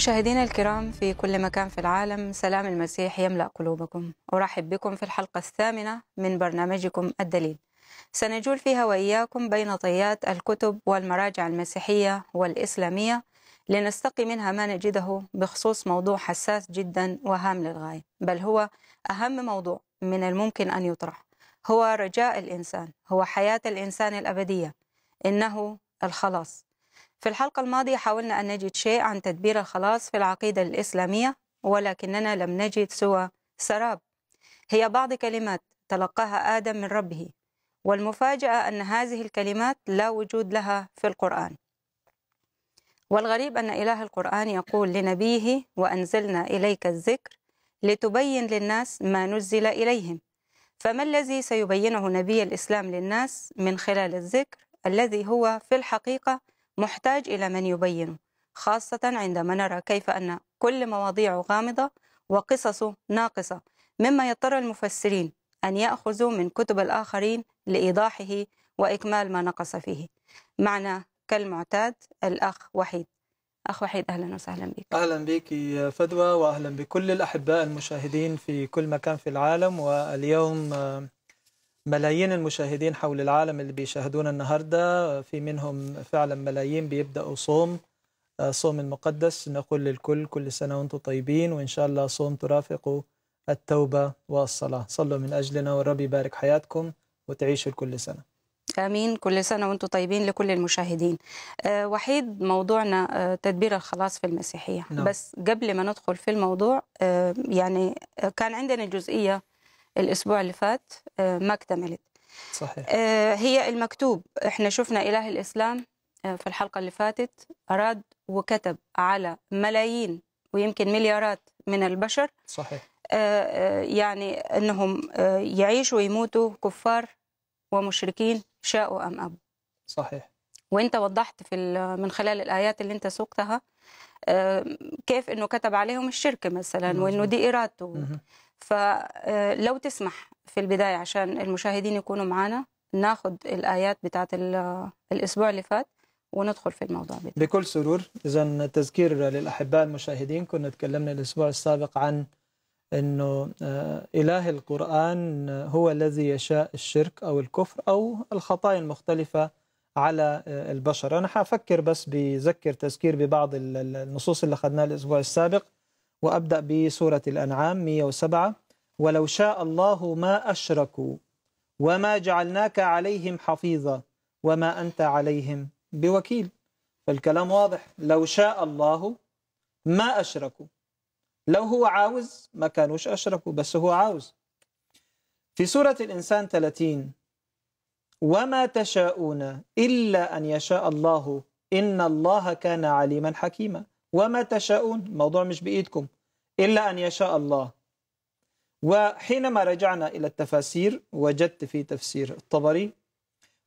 مشاهدينا الكرام في كل مكان في العالم سلام المسيح يملأ قلوبكم أرحب بكم في الحلقة الثامنة من برنامجكم الدليل سنجول فيها وإياكم بين طيات الكتب والمراجع المسيحية والإسلامية لنستقي منها ما نجده بخصوص موضوع حساس جدا وهام للغاية بل هو أهم موضوع من الممكن أن يطرح هو رجاء الإنسان هو حياة الإنسان الأبدية إنه الخلاص في الحلقة الماضية حاولنا أن نجد شيء عن تدبير الخلاص في العقيدة الإسلامية ولكننا لم نجد سوى سراب هي بعض كلمات تلقاها آدم من ربه والمفاجأة أن هذه الكلمات لا وجود لها في القرآن والغريب أن إله القرآن يقول لنبيه وأنزلنا إليك الذكر لتبين للناس ما نزل إليهم فما الذي سيبينه نبي الإسلام للناس من خلال الذكر الذي هو في الحقيقة محتاج إلى من يبينه خاصة عندما نرى كيف أن كل مواضيعه غامضة وقصصه ناقصة مما يضطر المفسرين أن يأخذوا من كتب الآخرين لإيضاحه وإكمال ما نقص فيه معنا كالمعتاد الأخ وحيد أخ وحيد أهلا وسهلا بك أهلا بك يا فدوى وأهلا بكل الأحباء المشاهدين في كل مكان في العالم واليوم ملايين المشاهدين حول العالم اللي بيشاهدونا النهارده في منهم فعلا ملايين بيبداوا صوم آه، صوم المقدس نقول للكل كل سنه وانتم طيبين وان شاء الله صوم ترافقوا التوبه والصلاه صلوا من اجلنا والرب يبارك حياتكم وتعيشوا كل سنه امين كل سنه وانتم طيبين لكل المشاهدين أه وحيد موضوعنا أه تدبير الخلاص في المسيحيه نعم. بس قبل ما ندخل في الموضوع أه يعني كان عندنا جزئيه الاسبوع اللي فات آه، ما اكتملت صحيح آه، هي المكتوب احنا شفنا اله الاسلام آه، في الحلقه اللي فاتت اراد وكتب على ملايين ويمكن مليارات من البشر صحيح يعني انهم يعيشوا ويموتوا كفار ومشركين شاءوا ام ابوا صحيح وانت وضحت في من خلال الايات اللي انت سوقتها كيف انه كتب عليهم الشرك مثلا وانه دي ارادته فلو تسمح في البداية عشان المشاهدين يكونوا معنا ناخد الآيات بتاعت الأسبوع اللي فات وندخل في الموضوع بتاعت. بكل سرور إذا تذكير للأحباء المشاهدين كنا تكلمنا الأسبوع السابق عن أنه آه، إله القرآن آه، هو الذي يشاء الشرك أو الكفر أو الخطايا المختلفة على آه، البشر أنا حفكر بس بذكر تذكير ببعض النصوص اللي أخذناها الأسبوع السابق وأبدأ بسورة الأنعام 107 ولو شاء الله ما أشركوا وما جعلناك عليهم حفيظا وما أنت عليهم بوكيل فالكلام واضح لو شاء الله ما أشركوا لو هو عاوز ما كانوش أشركوا بس هو عاوز في سورة الإنسان 30 وما تشاءون إلا أن يشاء الله إن الله كان عليما حكيما وما تشاءون الموضوع مش بإيدكم إلا أن يشاء الله وحينما رجعنا إلى التفاسير وجدت في تفسير الطبري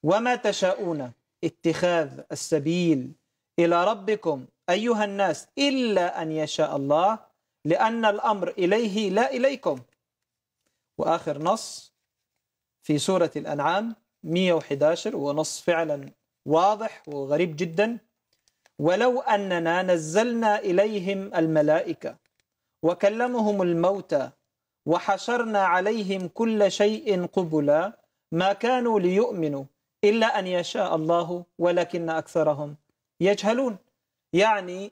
وما تشاءون اتخاذ السبيل إلى ربكم أيها الناس إلا أن يشاء الله لأن الأمر إليه لا إليكم وآخر نص في سورة الأنعام 111 ونص فعلا واضح وغريب جدا ولو أننا نزلنا إليهم الملائكة وكلمهم الموتى وحشرنا عليهم كل شيء قبلا ما كانوا ليؤمنوا إلا أن يشاء الله ولكن أكثرهم يجهلون يعني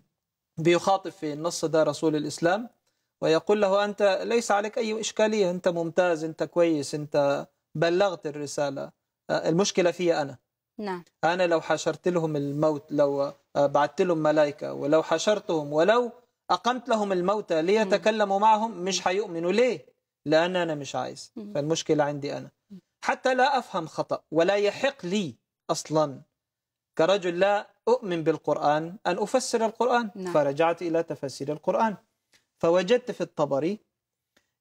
بيخاطب في النص ده رسول الإسلام ويقول له أنت ليس عليك أي إشكالية أنت ممتاز أنت كويس أنت بلغت الرسالة المشكلة في أنا نعم أنا لو حشرت لهم الموت لو آه، بعثت لهم ملائكة ولو حشرتهم ولو أقمت لهم الموتى ليتكلموا معهم مش هيؤمنوا ليه؟ لأن أنا مش عايز فالمشكلة عندي أنا حتى لا أفهم خطأ ولا يحق لي أصلا كرجل لا أؤمن بالقرآن أن أفسر القرآن نعم. فرجعت إلى تفسير القرآن فوجدت في الطبري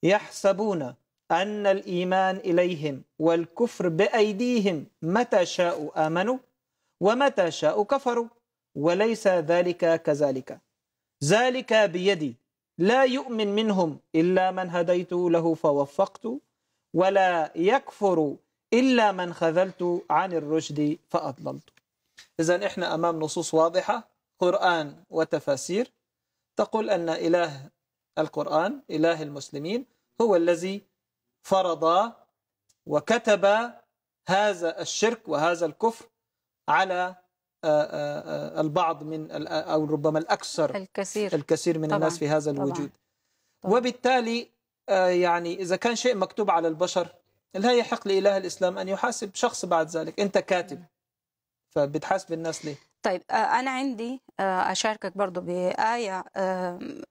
يحسبون أن الإيمان إليهم والكفر بأيديهم متى شاءوا آمنوا ومتى شاءوا كفروا وليس ذلك كذلك ذلك بيدي لا يؤمن منهم إلا من هديت له فوفقت ولا يكفر إلا من خذلت عن الرشد فأضللت إذا إحنا أمام نصوص واضحة قرآن وتفاسير تقول أن إله القرآن إله المسلمين هو الذي فرض وكتب هذا الشرك وهذا الكفر على آه، آه، آه، البعض من او ربما الاكثر الكثير الكثير من طبعا الناس في هذا الوجود طبعا طبعا وبالتالي يعني اذا كان شيء مكتوب على البشر لا يحق لاله الاسلام ان يحاسب شخص بعد ذلك انت كاتب فبتحاسب الناس ليه طيب أنا عندي أشاركك برضو بآية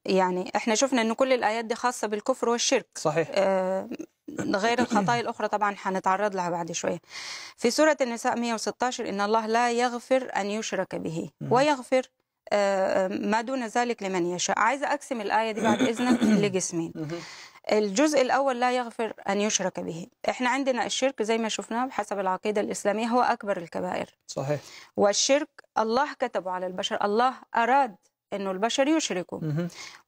يعني إحنا شفنا أن كل الآيات دي خاصة بالكفر والشرك صحيح غير الخطايا الأخرى طبعا حنتعرض لها بعد شوية في سورة النساء 116 إن الله لا يغفر أن يشرك به ويغفر آه، آه، ما دون ذلك لمن يشاء عايزة أقسم الآية دي بعد إذنك لجسمين الجزء الأول لا يغفر أن يشرك به إحنا عندنا الشرك زي ما شفناه بحسب العقيدة الإسلامية هو أكبر الكبائر صحيح والشرك الله كتبه على البشر الله أراد أنه البشر يشركوا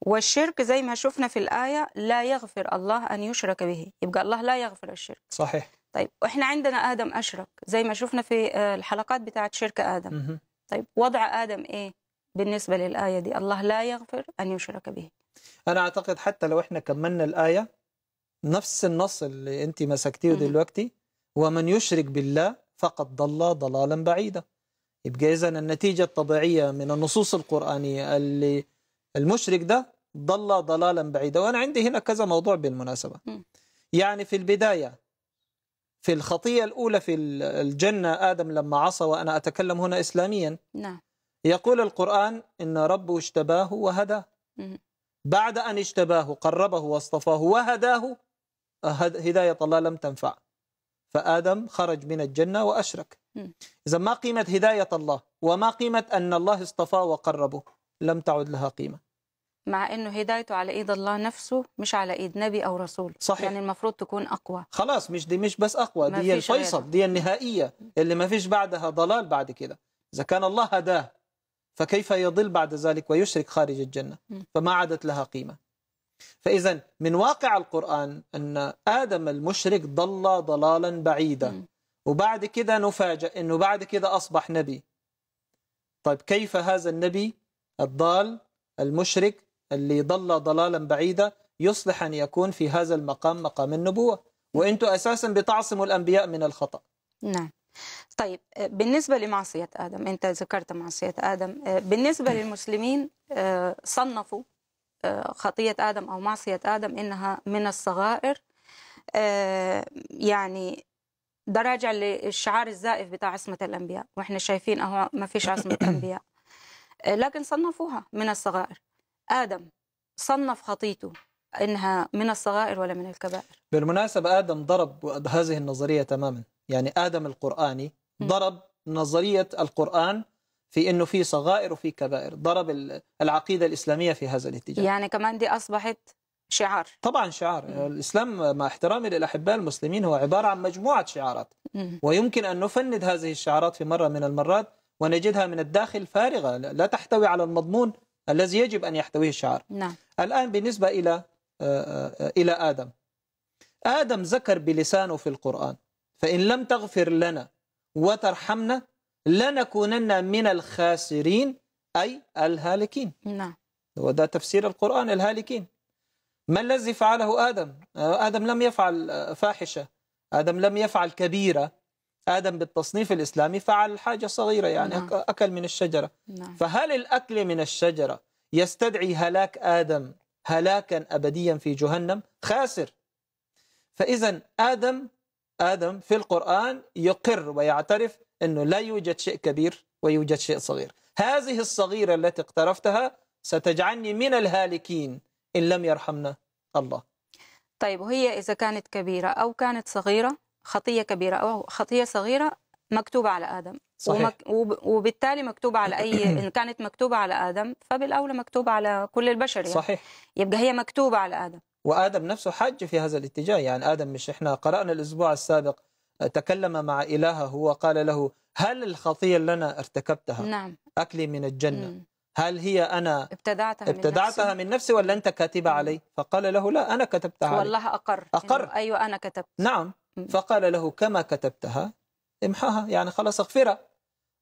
والشرك زي ما شفنا في الآية لا يغفر الله أن يشرك به يبقى الله لا يغفر الشرك صحيح طيب وإحنا عندنا آدم أشرك زي ما شفنا في آه، الحلقات بتاعة شرك آدم طيب وضع آدم إيه بالنسبة للآية دي الله لا يغفر أن يشرك به أنا أعتقد حتى لو إحنا كملنا الآية نفس النص اللي أنت مسكتيه دلوقتي ومن يشرك بالله فقد ضل ضلالا بعيدا يبقى إذا النتيجة الطبيعية من النصوص القرآنية اللي المشرك ده ضل ضلالا بعيدا وأنا عندي هنا كذا موضوع بالمناسبة يعني في البداية في الخطية الأولى في الجنة آدم لما عصى وأنا أتكلم هنا إسلاميا نعم يقول القرآن إن ربه اجتباه وهداه بعد أن اجتباه قربه واصطفاه وهداه هداية الله لم تنفع فآدم خرج من الجنة وأشرك إذا ما قيمة هداية الله وما قيمة أن الله اصطفاه وقربه لم تعد لها قيمة مع انه هدايته على ايد الله نفسه مش على ايد نبي او رسول صحيح يعني المفروض تكون اقوى خلاص مش دي مش بس اقوى دي الفيصل دي النهائيه اللي ما فيش بعدها ضلال بعد كده اذا كان الله هداه فكيف يضل بعد ذلك ويشرك خارج الجنه فما عادت لها قيمه فاذا من واقع القران ان ادم المشرك ضل ضلالا بعيدا وبعد كده نفاجأ أنه بعد كده أصبح نبي طيب كيف هذا النبي الضال المشرك اللي ضل ضلالا بعيدا يصلح أن يكون في هذا المقام مقام النبوة وأنتم أساسا بتعصموا الأنبياء من الخطأ نعم طيب بالنسبة لمعصية آدم أنت ذكرت معصية آدم بالنسبة للمسلمين صنفوا خطية آدم أو معصية آدم إنها من الصغائر يعني ده راجع للشعار الزائف بتاع عصمة الأنبياء وإحنا شايفين أهو ما فيش عصمة أنبياء لكن صنفوها من الصغائر آدم صنف خطيته إنها من الصغائر ولا من الكبائر بالمناسبة آدم ضرب هذه النظرية تماما يعني آدم القرآني ضرب نظرية القرآن في انه في صغائر وفي كبائر ضرب العقيده الاسلاميه في هذا الاتجاه يعني كمان دي اصبحت شعار طبعا شعار الإسلام مع احترامي للأحباء المسلمين هو عبارة عن مجموعة شعارات ويمكن أن نفند هذه الشعارات في مرة من المرات ونجدها من الداخل فارغة لا تحتوي على المضمون الذي يجب أن يحتويه الشعار نعم. الآن بالنسبة إلى آه، آه، إلى آدم آدم ذكر بلسانه في القرآن فإن لم تغفر لنا وترحمنا لنكونن من الخاسرين أي الهالكين نعم وده تفسير القرآن الهالكين ما الذي فعله آدم؟ آه، آدم لم يفعل آه، فاحشة آدم لم يفعل كبيرة آدم بالتصنيف الإسلامي فعل حاجة صغيرة يعني نعم. أكل من الشجرة نعم. فهل الأكل من الشجرة يستدعي هلاك آدم هلاكا أبديا في جهنم؟ خاسر فإذا آدم آدم في القرآن يقر ويعترف أنه لا يوجد شيء كبير ويوجد شيء صغير هذه الصغيرة التي اقترفتها ستجعلني من الهالكين إن لم يرحمنا الله طيب وهي إذا كانت كبيرة أو كانت صغيرة خطية كبيرة أو خطية صغيرة مكتوبة على آدم صحيح. ومك... وبالتالي مكتوبة على أي إن كانت مكتوبة على آدم فبالأولى مكتوبة على كل البشر يعني. صحيح يبقى هي مكتوبة على آدم وآدم نفسه حج في هذا الاتجاه يعني آدم مش إحنا قرأنا الأسبوع السابق تكلم مع إلهه وقال له هل الخطية اللي أنا ارتكبتها نعم. أكلي من الجنة م. هل هي أنا ابتدعتها, ابتدعتها من, نفسي. من نفسي ولا أنت كاتبة علي فقال له لا أنا كتبتها والله أقر أقر أيوة أنا كتبت نعم فقال له كما كتبتها امحها يعني خلاص اغفرها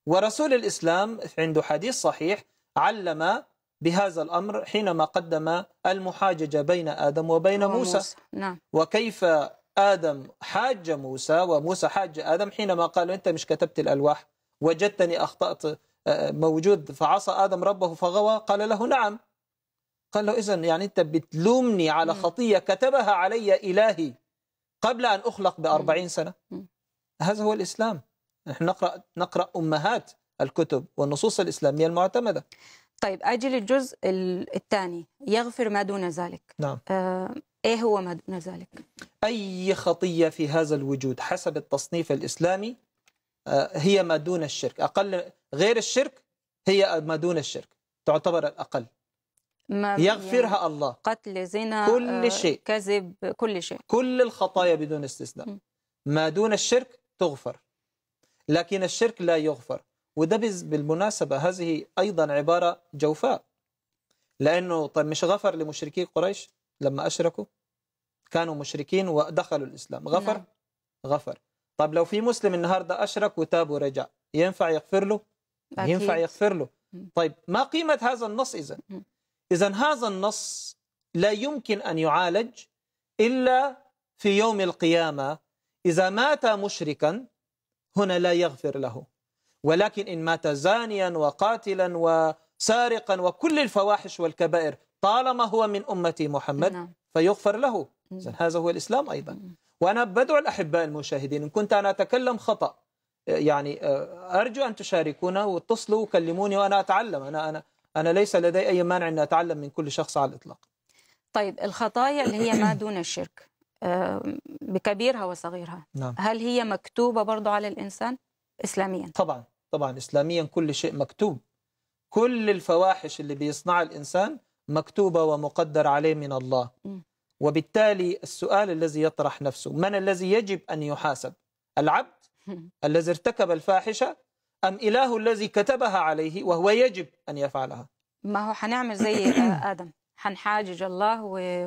ورسول الإسلام عنده حديث صحيح علم بهذا الأمر حينما قدم المحاججة بين آدم وبين موسى. نعم. وكيف آدم حاج موسى وموسى حاج آدم حينما قال أنت مش كتبت الألواح وجدتني أخطأت موجود فعصى آدم ربه فغوى قال له نعم قال له إذا يعني أنت بتلومني على خطية كتبها علي إلهي قبل أن أخلق بأربعين سنة هذا هو الإسلام نحن نقرأ, نقرأ أمهات الكتب والنصوص الإسلامية المعتمدة طيب أجي للجزء الثاني يغفر ما دون ذلك نعم آه إيه هو ما دون ذلك؟ أي خطية في هذا الوجود حسب التصنيف الإسلامي آه هي ما دون الشرك أقل غير الشرك هي ما دون الشرك تعتبر الأقل ما يغفرها يعني الله قتل زنا كل آه، شيء كذب كل شيء كل الخطايا بدون استثناء ما دون الشرك تغفر لكن الشرك لا يغفر وده بالمناسبة هذه أيضا عبارة جوفاء لأنه طيب مش غفر لمشركي قريش لما أشركوا كانوا مشركين ودخلوا الإسلام غفر نعم. غفر طب لو في مسلم النهاردة أشرك وتاب ورجع ينفع يغفر له أكيد. ينفع يغفر له طيب ما قيمة هذا النص إذا إذا هذا النص لا يمكن أن يعالج إلا في يوم القيامة إذا مات مشركا هنا لا يغفر له ولكن إن مات زانيا وقاتلا وسارقا وكل الفواحش والكبائر طالما هو من أمة محمد نعم. فيغفر له هذا هو الإسلام أيضا وأنا بدعو الأحباء المشاهدين إن كنت أنا أتكلم خطأ يعني آه، أرجو أن تشاركونا واتصلوا وكلموني وأنا أتعلم أنا أنا أنا ليس لدي أي مانع أن أتعلم من كل شخص على الإطلاق طيب الخطايا اللي هي ما دون الشرك آه، بكبيرها وصغيرها نعم. هل هي مكتوبة برضو على الإنسان إسلاميا؟ طبعا طبعا إسلاميا كل شيء مكتوب كل الفواحش اللي بيصنعها الإنسان مكتوبة ومقدر عليه من الله وبالتالي السؤال الذي يطرح نفسه من الذي يجب أن يحاسب العبد الذي ارتكب الفاحشة أم إله الذي كتبها عليه وهو يجب أن يفعلها ما هو حنعمل زي آدم حنحاجج الله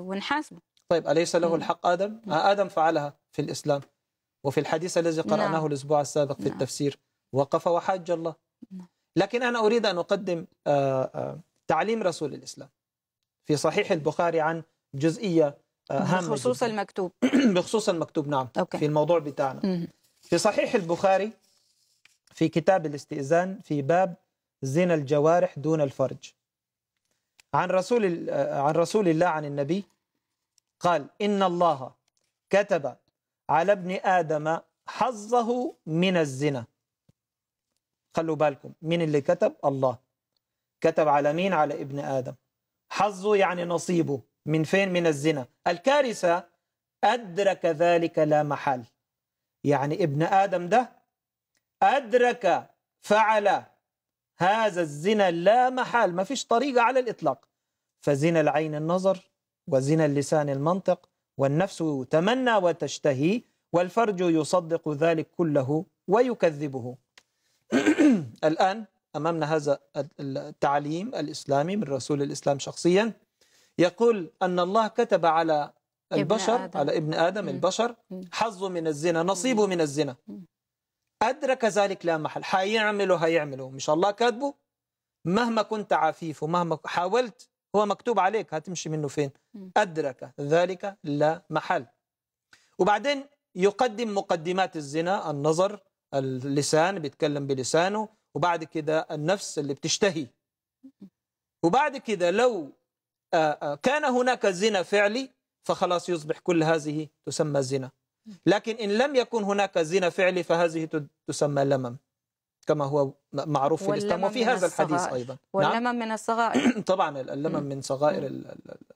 ونحاسبه طيب أليس له الحق آدم؟ آه، آدم فعلها في الإسلام وفي الحديث الذي نعم. قرأناه نعم. الأسبوع السابق في نعم. التفسير وقف وحاج الله نعم. لكن أنا أريد أن أقدم آه، آه، تعليم رسول الإسلام في صحيح البخاري عن جزئية هامة بخصوص المكتوب بخصوص المكتوب نعم أوكي. في الموضوع بتاعنا في صحيح البخاري في كتاب الاستئذان في باب زنا الجوارح دون الفرج عن رسول عن رسول الله عن النبي قال إن الله كتب على ابن آدم حظه من الزنا خلوا بالكم مين اللي كتب الله كتب على مين على ابن آدم حظه يعني نصيبه من فين من الزنا الكارثة أدرك ذلك لا محال يعني ابن آدم ده أدرك فعل هذا الزنا لا محال ما فيش طريقة على الإطلاق فزنا العين النظر وزنا اللسان المنطق والنفس تمنى وتشتهي والفرج يصدق ذلك كله ويكذبه الآن أمامنا هذا التعليم الإسلامي من رسول الإسلام شخصيا يقول أن الله كتب على البشر ابن على ابن آدم مم. البشر حظه من الزنا نصيبه مم. من الزنا أدرك ذلك لا محل حيعمله هيعمله مش الله كاتبه مهما كنت عفيف ومهما حاولت هو مكتوب عليك هتمشي منه فين أدرك ذلك لا محل وبعدين يقدم مقدمات الزنا النظر اللسان بيتكلم بلسانه وبعد كده النفس اللي بتشتهي وبعد كده لو آه، آه، كان هناك زنا فعلي فخلاص يصبح كل هذه تسمى زنا لكن إن لم يكن هناك زنا فعلي فهذه تسمى لمم كما هو معروف في الإسلام وفي هذا الحديث أيضا نعم؟ واللمم نعم؟ من الصغائر طبعا اللمم من صغائر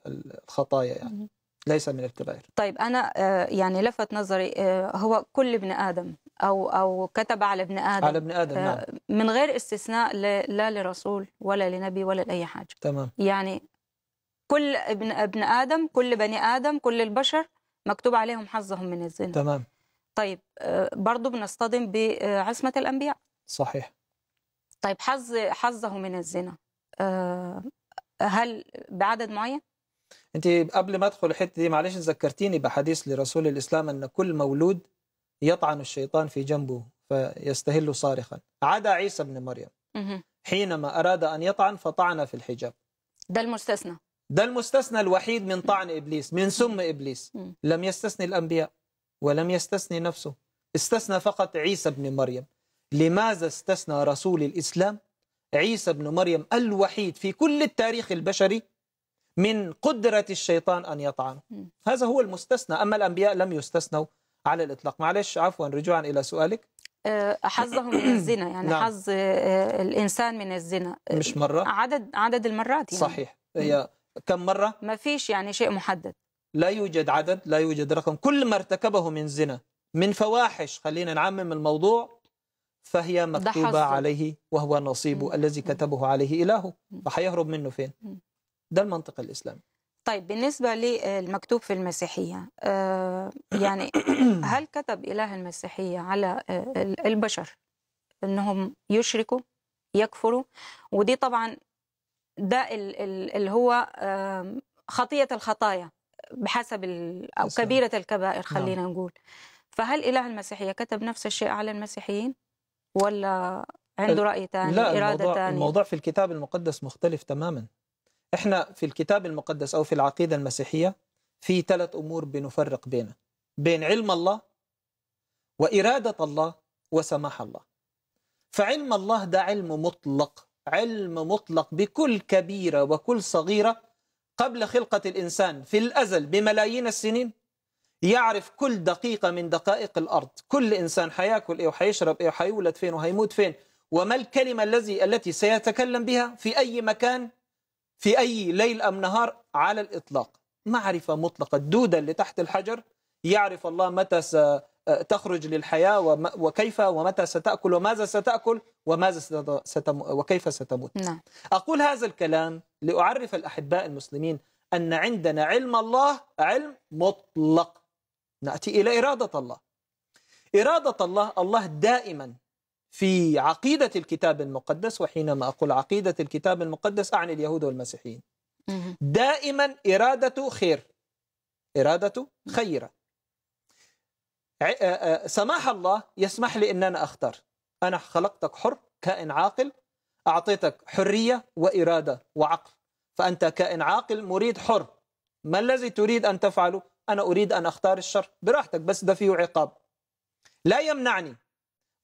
الخطايا يعني ليس من الكبائر طيب أنا آه، يعني لفت نظري آه، هو كل ابن آدم أو أو كتب على ابن آدم على ابن آدم آه، نعم. من غير استثناء لا لرسول ولا لنبي ولا لأي حاجة تمام يعني كل ابن ابن ادم كل بني ادم كل البشر مكتوب عليهم حظهم من الزنا تمام طيب آه، برضه بنصطدم بعصمه الانبياء صحيح طيب حظ حظه من الزنا آه، هل بعدد معين انت قبل ما ادخل الحته دي معلش ذكرتيني بحديث لرسول الاسلام ان كل مولود يطعن الشيطان في جنبه فيستهل صارخا عدا عيسى بن مريم حينما اراد ان يطعن فطعن في الحجاب ده المستثنى ده المستثنى الوحيد من طعن إبليس من سم إبليس لم يستثني الأنبياء ولم يستثني نفسه استثنى فقط عيسى بن مريم لماذا استثنى رسول الإسلام عيسى بن مريم الوحيد في كل التاريخ البشري من قدرة الشيطان أن يطعنه هذا هو المستثنى أما الأنبياء لم يستثنوا على الإطلاق معلش عفوا رجوعا إلى سؤالك أه، حظهم من الزنا يعني نعم. حظ أه، الإنسان من الزنا مش مرة عدد عدد المرات يعني. صحيح هي كم مرة؟ ما فيش يعني شيء محدد لا يوجد عدد لا يوجد رقم كل ما ارتكبه من زنا من فواحش خلينا نعمم الموضوع فهي مكتوبة عليه وهو نصيبه مم. الذي كتبه عليه إلهه فحيهرب منه فين ده المنطق الإسلامي طيب بالنسبة للمكتوب في المسيحية آه، يعني هل كتب إله المسيحية على آه، البشر أنهم يشركوا يكفروا ودي طبعا ده اللي هو خطية الخطايا بحسب أو كبيرة الكبائر نعم. خلينا نقول فهل إله المسيحية كتب نفس الشيء على المسيحيين ولا عنده رأي ثاني لا إرادة الموضوع, تاني. الموضوع في الكتاب المقدس مختلف تماما إحنا في الكتاب المقدس أو في العقيدة المسيحية في ثلاث أمور بنفرق بينها بين علم الله وإرادة الله وسماح الله فعلم الله ده علم مطلق علم مطلق بكل كبيرة وكل صغيرة قبل خلقة الإنسان في الأزل بملايين السنين يعرف كل دقيقة من دقائق الأرض كل إنسان حياكل إيه وحيشرب إيه وحيولد فين وهيموت فين وما الكلمة الذي التي سيتكلم بها في أي مكان في أي ليل أم نهار على الإطلاق معرفة مطلقة الدودة اللي تحت الحجر يعرف الله متى أه، تخرج للحياة وكيف ومتى ستأكل وماذا ستأكل وماذا ستم وكيف ستموت نعم. أقول هذا الكلام لأعرف الأحباء المسلمين أن عندنا علم الله علم مطلق نأتي إلى إرادة الله إرادة الله الله دائما في عقيدة الكتاب المقدس وحينما أقول عقيدة الكتاب المقدس أعني اليهود والمسيحيين دائما ارادته خير ارادته نعم. خيرة سماح الله يسمح لي ان انا اختار انا خلقتك حر كائن عاقل اعطيتك حريه واراده وعقل فانت كائن عاقل مريد حر ما الذي تريد ان تفعله انا اريد ان اختار الشر براحتك بس ده فيه عقاب لا يمنعني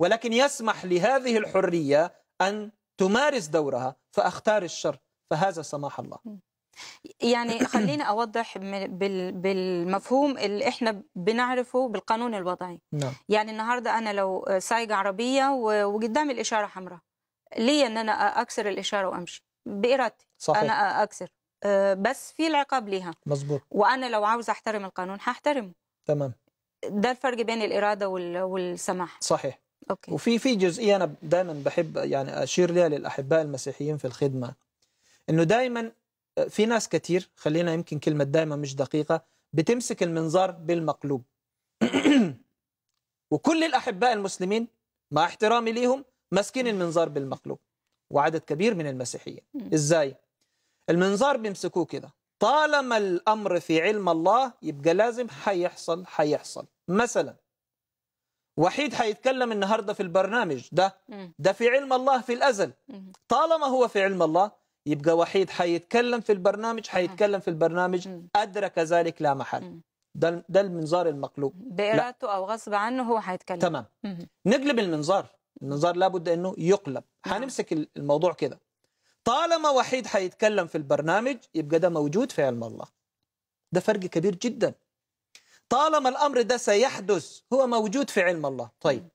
ولكن يسمح لهذه الحريه ان تمارس دورها فاختار الشر فهذا سماح الله يعني خليني اوضح بالمفهوم اللي احنا بنعرفه بالقانون الوضعي نعم. يعني النهارده انا لو سايقه عربيه وقدامي الاشاره حمراء ليا ان انا اكسر الاشاره وامشي بارادتي صحيح. انا اكسر أه، بس في العقاب ليها مظبوط وانا لو عاوز احترم القانون هحترمه تمام ده الفرق بين الاراده والسماح صحيح اوكي وفي في جزئيه انا دائما بحب يعني اشير لها للاحباء المسيحيين في الخدمه انه دائما في ناس كتير خلينا يمكن كلمة دائما مش دقيقة بتمسك المنظار بالمقلوب وكل الأحباء المسلمين مع احترامي ليهم ماسكين المنظار بالمقلوب وعدد كبير من المسيحيين إزاي؟ المنظار بيمسكوه كده طالما الأمر في علم الله يبقى لازم حيحصل حيحصل مثلا وحيد حيتكلم النهاردة في البرنامج ده ده في علم الله في الأزل طالما هو في علم الله يبقى وحيد حيتكلم في البرنامج آه. حيتكلم في البرنامج أدرك ذلك لا محل ده ده المنظار المقلوب بإرادته أو غصب عنه هو حيتكلم تمام نقلب المنظار المنظار لابد أنه يقلب هنمسك نعم. الموضوع كده طالما وحيد حيتكلم في البرنامج يبقى ده موجود في علم الله ده فرق كبير جدا طالما الأمر ده سيحدث هو موجود في علم الله طيب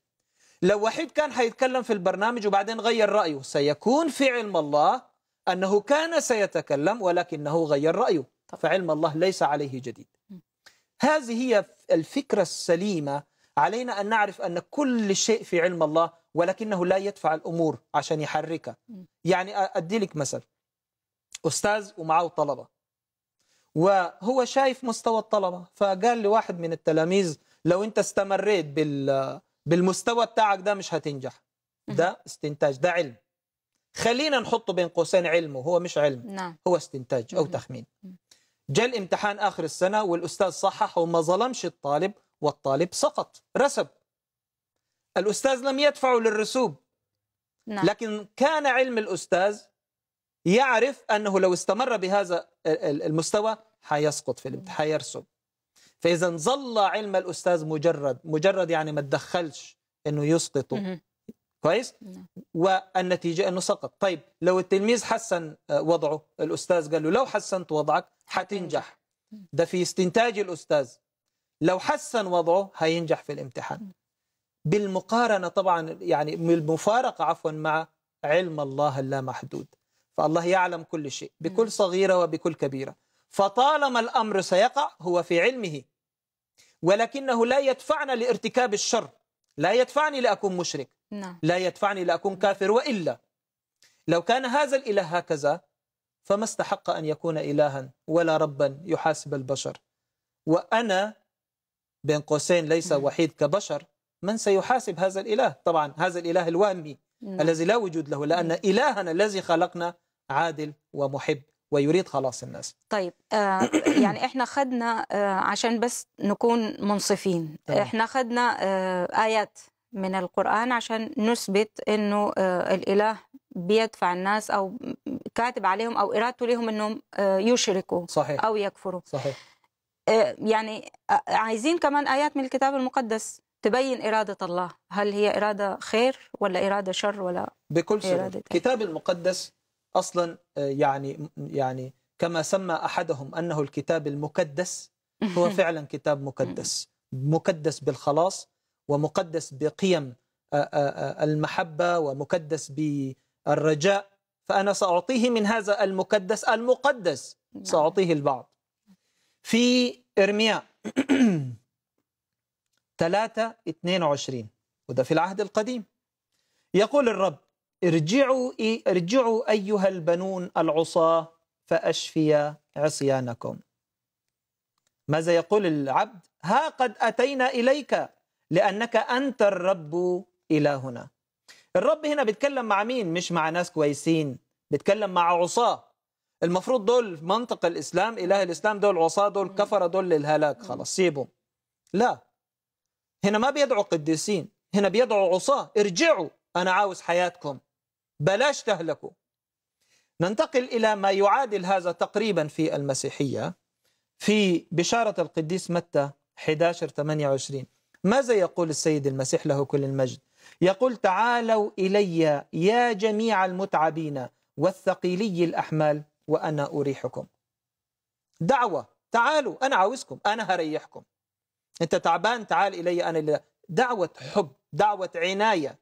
لو وحيد كان حيتكلم في البرنامج وبعدين غير رأيه سيكون في علم الله أنه كان سيتكلم ولكنه غير رأيه فعلم الله ليس عليه جديد هذه هي الفكرة السليمة علينا أن نعرف أن كل شيء في علم الله ولكنه لا يدفع الأمور عشان يحركها يعني أدي لك مثل أستاذ ومعه طلبة وهو شايف مستوى الطلبة فقال لواحد من التلاميذ لو أنت استمريت بالمستوى بتاعك ده مش هتنجح ده استنتاج ده علم خلينا نحطه بين قوسين علمه هو مش علم نعم. هو استنتاج أو تخمين جاء الامتحان آخر السنة والأستاذ صحح وما ظلمش الطالب والطالب سقط رسب الأستاذ لم يدفعه للرسوب نعم. لكن كان علم الأستاذ يعرف أنه لو استمر بهذا المستوى حيسقط في الامتحان حيرسب فإذا ظل علم الأستاذ مجرد مجرد يعني ما تدخلش أنه يسقطه كويس نعم. والنتيجه انه سقط طيب لو التلميذ حسن آه، وضعه الاستاذ قال له لو حسنت وضعك حتنجح ده في استنتاج الاستاذ لو حسن وضعه هينجح في الامتحان نعم. بالمقارنه طبعا يعني بالمفارقه عفوا مع علم الله اللامحدود فالله يعلم كل شيء بكل نعم. صغيره وبكل كبيره فطالما الامر سيقع هو في علمه ولكنه لا يدفعنا لارتكاب الشر لا يدفعني لاكون مشرك نعم. لا يدفعني لأكون كافر وإلا لو كان هذا الإله هكذا فما استحق أن يكون إلها ولا ربا يحاسب البشر وأنا بين قوسين ليس نعم. وحيد كبشر من سيحاسب هذا الإله طبعا هذا الإله الوهمي نعم. الذي لا وجود له لأن نعم. إلهنا الذي خلقنا عادل ومحب ويريد خلاص الناس طيب آه يعني احنا خدنا آه عشان بس نكون منصفين طيب. احنا خدنا آه آيات من القرآن عشان نثبت أنه آه، الإله بيدفع الناس أو كاتب عليهم أو إرادته لهم أنهم آه، يشركوا صحيح. أو يكفروا صحيح. آه، يعني عايزين كمان آيات من الكتاب المقدس تبين إرادة الله هل هي إرادة خير ولا إرادة شر ولا بكل سرور الكتاب المقدس أصلا يعني يعني كما سمى أحدهم أنه الكتاب المكدس هو فعلا كتاب مكدس مكدس بالخلاص ومقدس بقيم آه، آه، آه، المحبه ومقدس بالرجاء فانا ساعطيه من هذا المقدس المقدس نعم. ساعطيه البعض في ارمياء 3 22 وده في العهد القديم يقول الرب ارجعوا ارجعوا ايها البنون العصاه فاشفي عصيانكم ماذا يقول العبد ها قد اتينا اليك لأنك أنت الرب إلهنا الرب هنا بيتكلم مع مين مش مع ناس كويسين بيتكلم مع عصاه المفروض دول منطق الإسلام إله الإسلام دول عصاه دول كفرة دول للهلاك خلاص سيبهم لا هنا ما بيدعو قديسين هنا بيدعو عصاه ارجعوا أنا عاوز حياتكم بلاش تهلكوا ننتقل إلى ما يعادل هذا تقريبا في المسيحية في بشارة القديس متى 11 28 ماذا يقول السيد المسيح له كل المجد يقول تعالوا إلي يا جميع المتعبين والثقيلي الأحمال وأنا أريحكم دعوة تعالوا أنا عاوزكم أنا هريحكم أنت تعبان تعال إلي أنا اللي دعوة حب دعوة عناية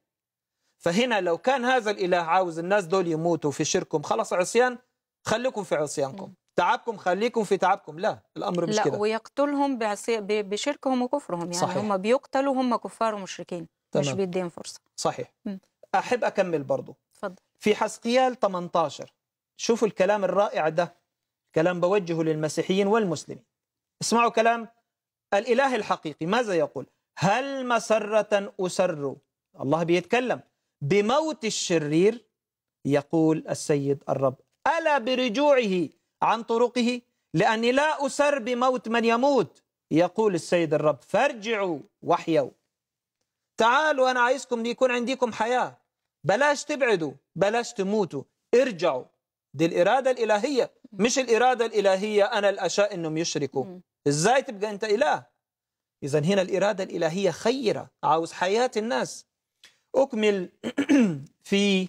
فهنا لو كان هذا الإله عاوز الناس دول يموتوا في شركهم خلاص عصيان خليكم في عصيانكم تعبكم خليكم في تعبكم لا الامر مش لا كده لا ويقتلهم بشركهم وكفرهم يعني صحيح. هم بيقتلوا هم كفار ومشركين تمام. مش بيديهم فرصه صحيح م. احب اكمل برضه اتفضل في حسقيال 18 شوفوا الكلام الرائع ده كلام بوجهه للمسيحيين والمسلمين اسمعوا كلام الاله الحقيقي ماذا يقول هل مسره اسر الله بيتكلم بموت الشرير يقول السيد الرب الا برجوعه عن طرقه لأني لا أسر بموت من يموت يقول السيد الرب فارجعوا وحيوا تعالوا أنا عايزكم يكون عندكم حياة بلاش تبعدوا بلاش تموتوا ارجعوا دي الإرادة الإلهية مش الإرادة الإلهية أنا الأشاء أنهم يشركوا إزاي تبقى أنت إله إذا هنا الإرادة الإلهية خيرة عاوز حياة الناس أكمل في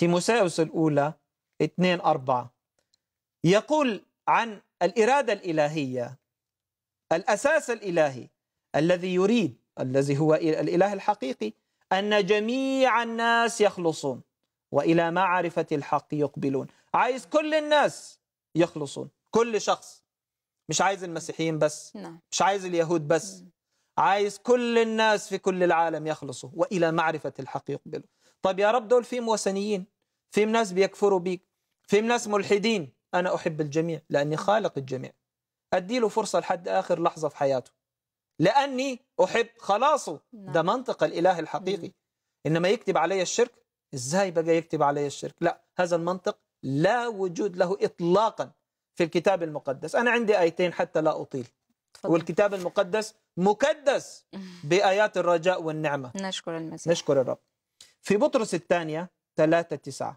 تيموساوس الأولى 2 4 يقول عن الإرادة الإلهية الأساس الإلهي الذي يريد الذي هو الإله الحقيقي أن جميع الناس يخلصون وإلى معرفة الحق يقبلون عايز كل الناس يخلصون كل شخص مش عايز المسيحيين بس نعم. مش عايز اليهود بس عايز كل الناس في كل العالم يخلصوا وإلى معرفة الحق يقبلوا طب يا رب دول فيهم وثنيين فيهم ناس بيكفروا بيك فيهم ناس ملحدين أنا أحب الجميع لأني نعم. خالق الجميع أديله فرصة لحد آخر لحظة في حياته لأني أحب خلاصه ده نعم. منطق الإله الحقيقي مم. إنما يكتب علي الشرك إزاي بقى يكتب علي الشرك لا هذا المنطق لا وجود له إطلاقا في الكتاب المقدس أنا عندي آيتين حتى لا أطيل تفضل. والكتاب المقدس مكدس بآيات الرجاء والنعمة نشكر المسيح نشكر الرب في بطرس الثانية ثلاثة تسعة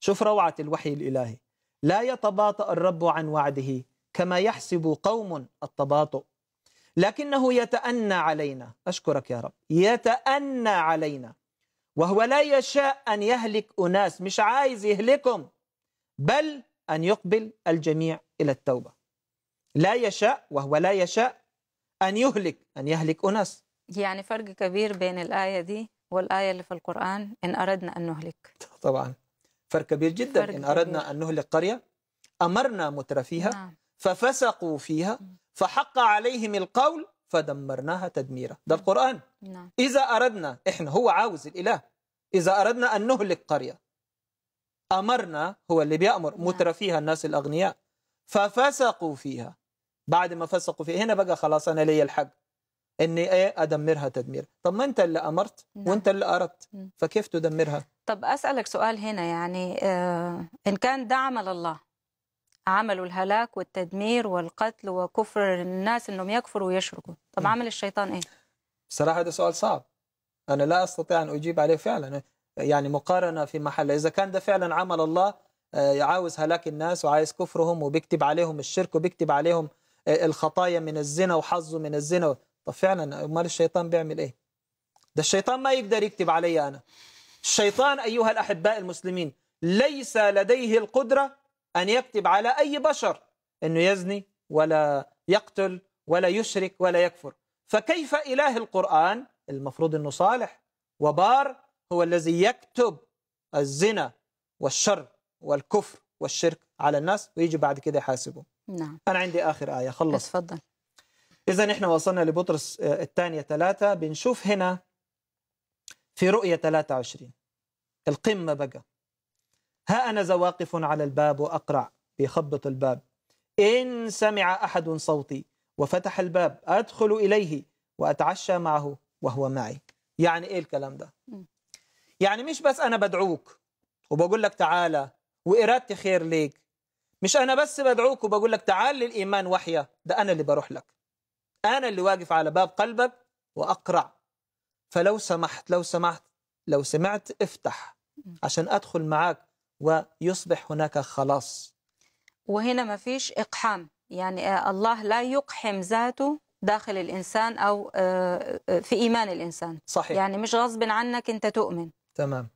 شوف روعة الوحي الإلهي لا يتباطأ الرب عن وعده كما يحسب قوم التباطؤ لكنه يتأنى علينا أشكرك يا رب يتأنى علينا وهو لا يشاء أن يهلك أناس مش عايز يهلكهم بل أن يقبل الجميع إلى التوبة لا يشاء وهو لا يشاء أن يهلك أن يهلك أناس يعني فرق كبير بين الآية دي والآية اللي في القرآن إن أردنا أن نهلك طبعا فرق كبير جدا فرق إن أردنا كبير. أن نهلك قرية أمرنا مترفيها نعم. ففسقوا فيها فحق عليهم القول فدمرناها تدميرا ده نعم. القرآن نعم. إذا أردنا إحنا هو عاوز الإله إذا أردنا أن نهلك قرية أمرنا هو اللي بيأمر نعم. مترفيها الناس الأغنياء ففسقوا فيها بعد ما فسقوا فيها هنا بقى خلاص أنا لي الحق إني إيه أدمرها تدمير طب ما أنت اللي أمرت نعم. وأنت اللي أردت فكيف تدمرها طب أسألك سؤال هنا يعني آه، إن كان ده عمل الله عملوا الهلاك والتدمير والقتل وكفر الناس انهم يكفروا ويشركوا طب عمل الشيطان ايه بصراحه ده سؤال صعب انا لا استطيع ان اجيب عليه فعلا يعني مقارنه في محل اذا كان ده فعلا عمل الله آه، عاوز هلاك الناس وعايز كفرهم وبيكتب عليهم الشرك وبيكتب عليهم آه، الخطايا من الزنا وحظه من الزنا طب فعلا امال الشيطان بيعمل ايه ده الشيطان ما يقدر يكتب علي انا الشيطان أيها الأحباء المسلمين ليس لديه القدرة أن يكتب على أي بشر أنه يزني ولا يقتل ولا يشرك ولا يكفر فكيف إله القرآن المفروض أنه صالح وبار هو الذي يكتب الزنا والشر والكفر والشرك على الناس ويجي بعد كده يحاسبهم نعم أنا عندي آخر آية خلص تفضل إذا إحنا وصلنا لبطرس آه، الثانية ثلاثة بنشوف هنا في رؤية 23 القمة بقى ها أنا زواقف على الباب وأقرع بيخبط الباب إن سمع أحد صوتي وفتح الباب أدخل إليه وأتعشى معه وهو معي يعني إيه الكلام ده يعني مش بس أنا بدعوك وبقول لك تعالى وإرادتي خير ليك مش أنا بس بدعوك وبقول لك تعال للإيمان وحيا ده أنا اللي بروح لك أنا اللي واقف على باب قلبك وأقرع فلو سمحت لو سمحت لو سمعت افتح عشان أدخل معاك ويصبح هناك خلاص وهنا ما فيش إقحام يعني آه، الله لا يقحم ذاته داخل الإنسان أو آه، آه، في إيمان الإنسان صحيح يعني مش غصب عنك أنت تؤمن تمام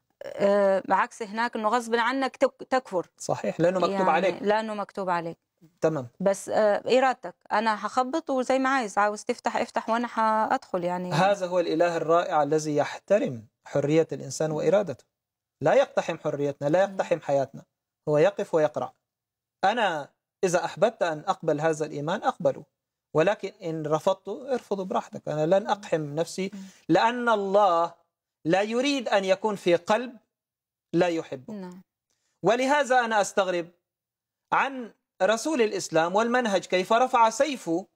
بعكس هناك أنه غصب عنك تكفر صحيح لأنه مكتوب يعني عليك لأنه مكتوب عليك تمام بس آه، ارادتك انا هخبط وزي ما عايز عاوز تفتح افتح وانا هادخل يعني هذا هو الاله الرائع الذي يحترم حريه الانسان وارادته لا يقتحم حريتنا لا يقتحم حياتنا هو يقف ويقرا انا اذا احببت ان اقبل هذا الايمان اقبله ولكن ان رفضته ارفضه براحتك انا لن اقحم نفسي لان الله لا يريد ان يكون في قلب لا يحبه نعم. ولهذا انا استغرب عن رسول الإسلام والمنهج كيف رفع سيفه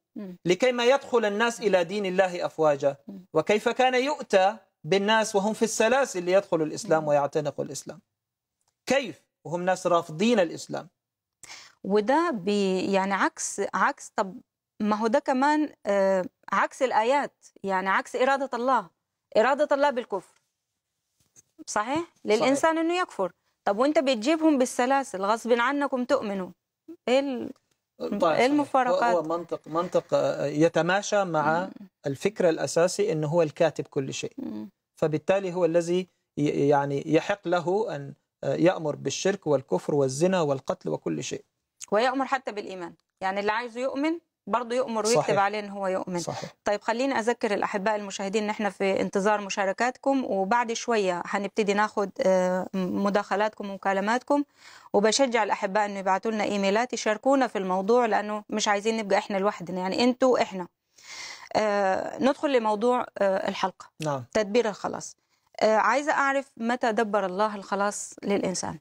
لكيما يدخل الناس إلى دين الله أفواجا وكيف كان يؤتى بالناس وهم في السلاسل ليدخلوا الإسلام ويعتنقوا الإسلام كيف وهم ناس رافضين الإسلام وده بي يعني عكس عكس طب ما هو ده كمان آه، عكس الآيات يعني عكس إرادة الله إرادة الله بالكفر صحيح للإنسان صحيح. أنه يكفر طب وانت بتجيبهم بالسلاسل غصب عنكم تؤمنوا ايه طيب المفارقات هو منطق منطق آه، يتماشى مع مم. الفكر الاساسي انه هو الكاتب كل شيء مم. فبالتالي هو الذي يعني يحق له ان آه، يامر بالشرك والكفر والزنا والقتل وكل شيء ويامر حتى بالايمان يعني اللي عايزه يؤمن برضه يؤمر ويكتب عليه ان هو يؤمن صحيح. طيب خليني اذكر الاحباء المشاهدين ان احنا في انتظار مشاركاتكم وبعد شويه هنبتدي ناخد آه، مداخلاتكم ومكالماتكم وبشجع الاحباء انه يبعتوا لنا ايميلات يشاركونا في الموضوع لانه مش عايزين نبقى احنا لوحدنا يعني انتوا احنا آه، ندخل لموضوع آه، الحلقه نعم. تدبير الخلاص عايزه اعرف متى دبر الله الخلاص للانسان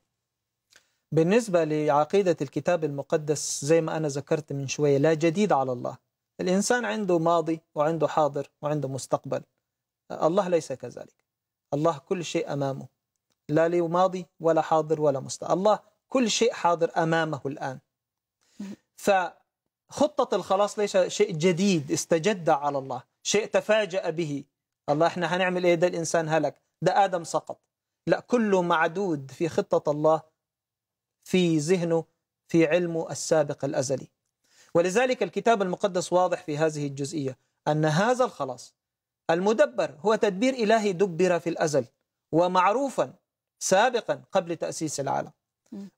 بالنسبة لعقيدة الكتاب المقدس زي ما أنا ذكرت من شوية لا جديد على الله الإنسان عنده ماضي وعنده حاضر وعنده مستقبل الله ليس كذلك الله كل شيء أمامه لا لي ماضي ولا حاضر ولا مستقبل الله كل شيء حاضر أمامه الآن فخطة الخلاص ليس شيء جديد استجد على الله شيء تفاجأ به الله احنا هنعمل ايه ده الإنسان هلك ده آدم سقط لا كله معدود في خطة الله في ذهنه في علمه السابق الأزلي ولذلك الكتاب المقدس واضح في هذه الجزئية أن هذا الخلاص المدبر هو تدبير إلهي دبر في الأزل ومعروفا سابقا قبل تأسيس العالم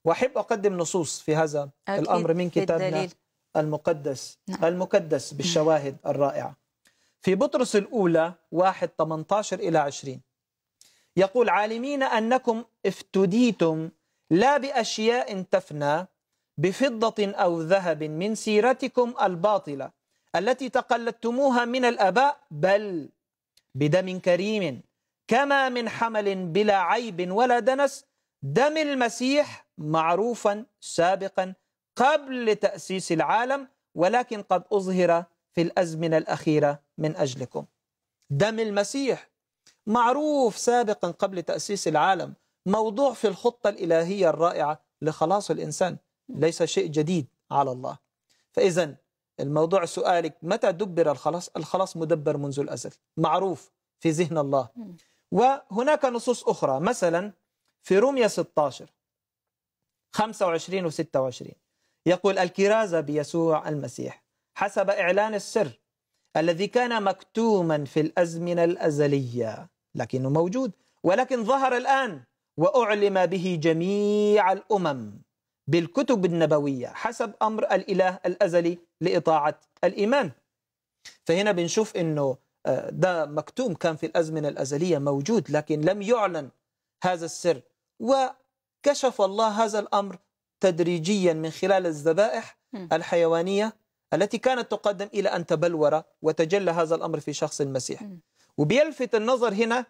وأحب أقدم نصوص في هذا الأمر من كتابنا المقدس نعم. المكدس بالشواهد الرائعة في بطرس الأولى 1 18 إلى 20 يقول عالمين أنكم افتديتم لا بأشياء تفنى بفضة أو ذهب من سيرتكم الباطلة التي تقلدتموها من الآباء بل بدم كريم كما من حمل بلا عيب ولا دنس دم المسيح معروفا سابقا قبل تأسيس العالم ولكن قد أظهر في الأزمنة الأخيرة من أجلكم دم المسيح معروف سابقا قبل تأسيس العالم موضوع في الخطة الإلهية الرائعة لخلاص الإنسان ليس شيء جديد على الله فإذا الموضوع سؤالك متى دبر الخلاص الخلاص مدبر منذ الأزل معروف في ذهن الله وهناك نصوص أخرى مثلا في رومية 16 25 و 26 يقول الكرازة بيسوع المسيح حسب إعلان السر الذي كان مكتوما في الأزمنة الأزلية لكنه موجود ولكن ظهر الآن وأعلم به جميع الأمم بالكتب النبوية حسب أمر الإله الأزلي لإطاعة الإيمان فهنا بنشوف أنه آه، ده مكتوم كان في الأزمنة الأزلية موجود لكن لم يعلن هذا السر وكشف الله هذا الأمر تدريجيا من خلال الذبائح الحيوانية التي كانت تقدم إلى أن تبلور وتجلى هذا الأمر في شخص المسيح وبيلفت النظر هنا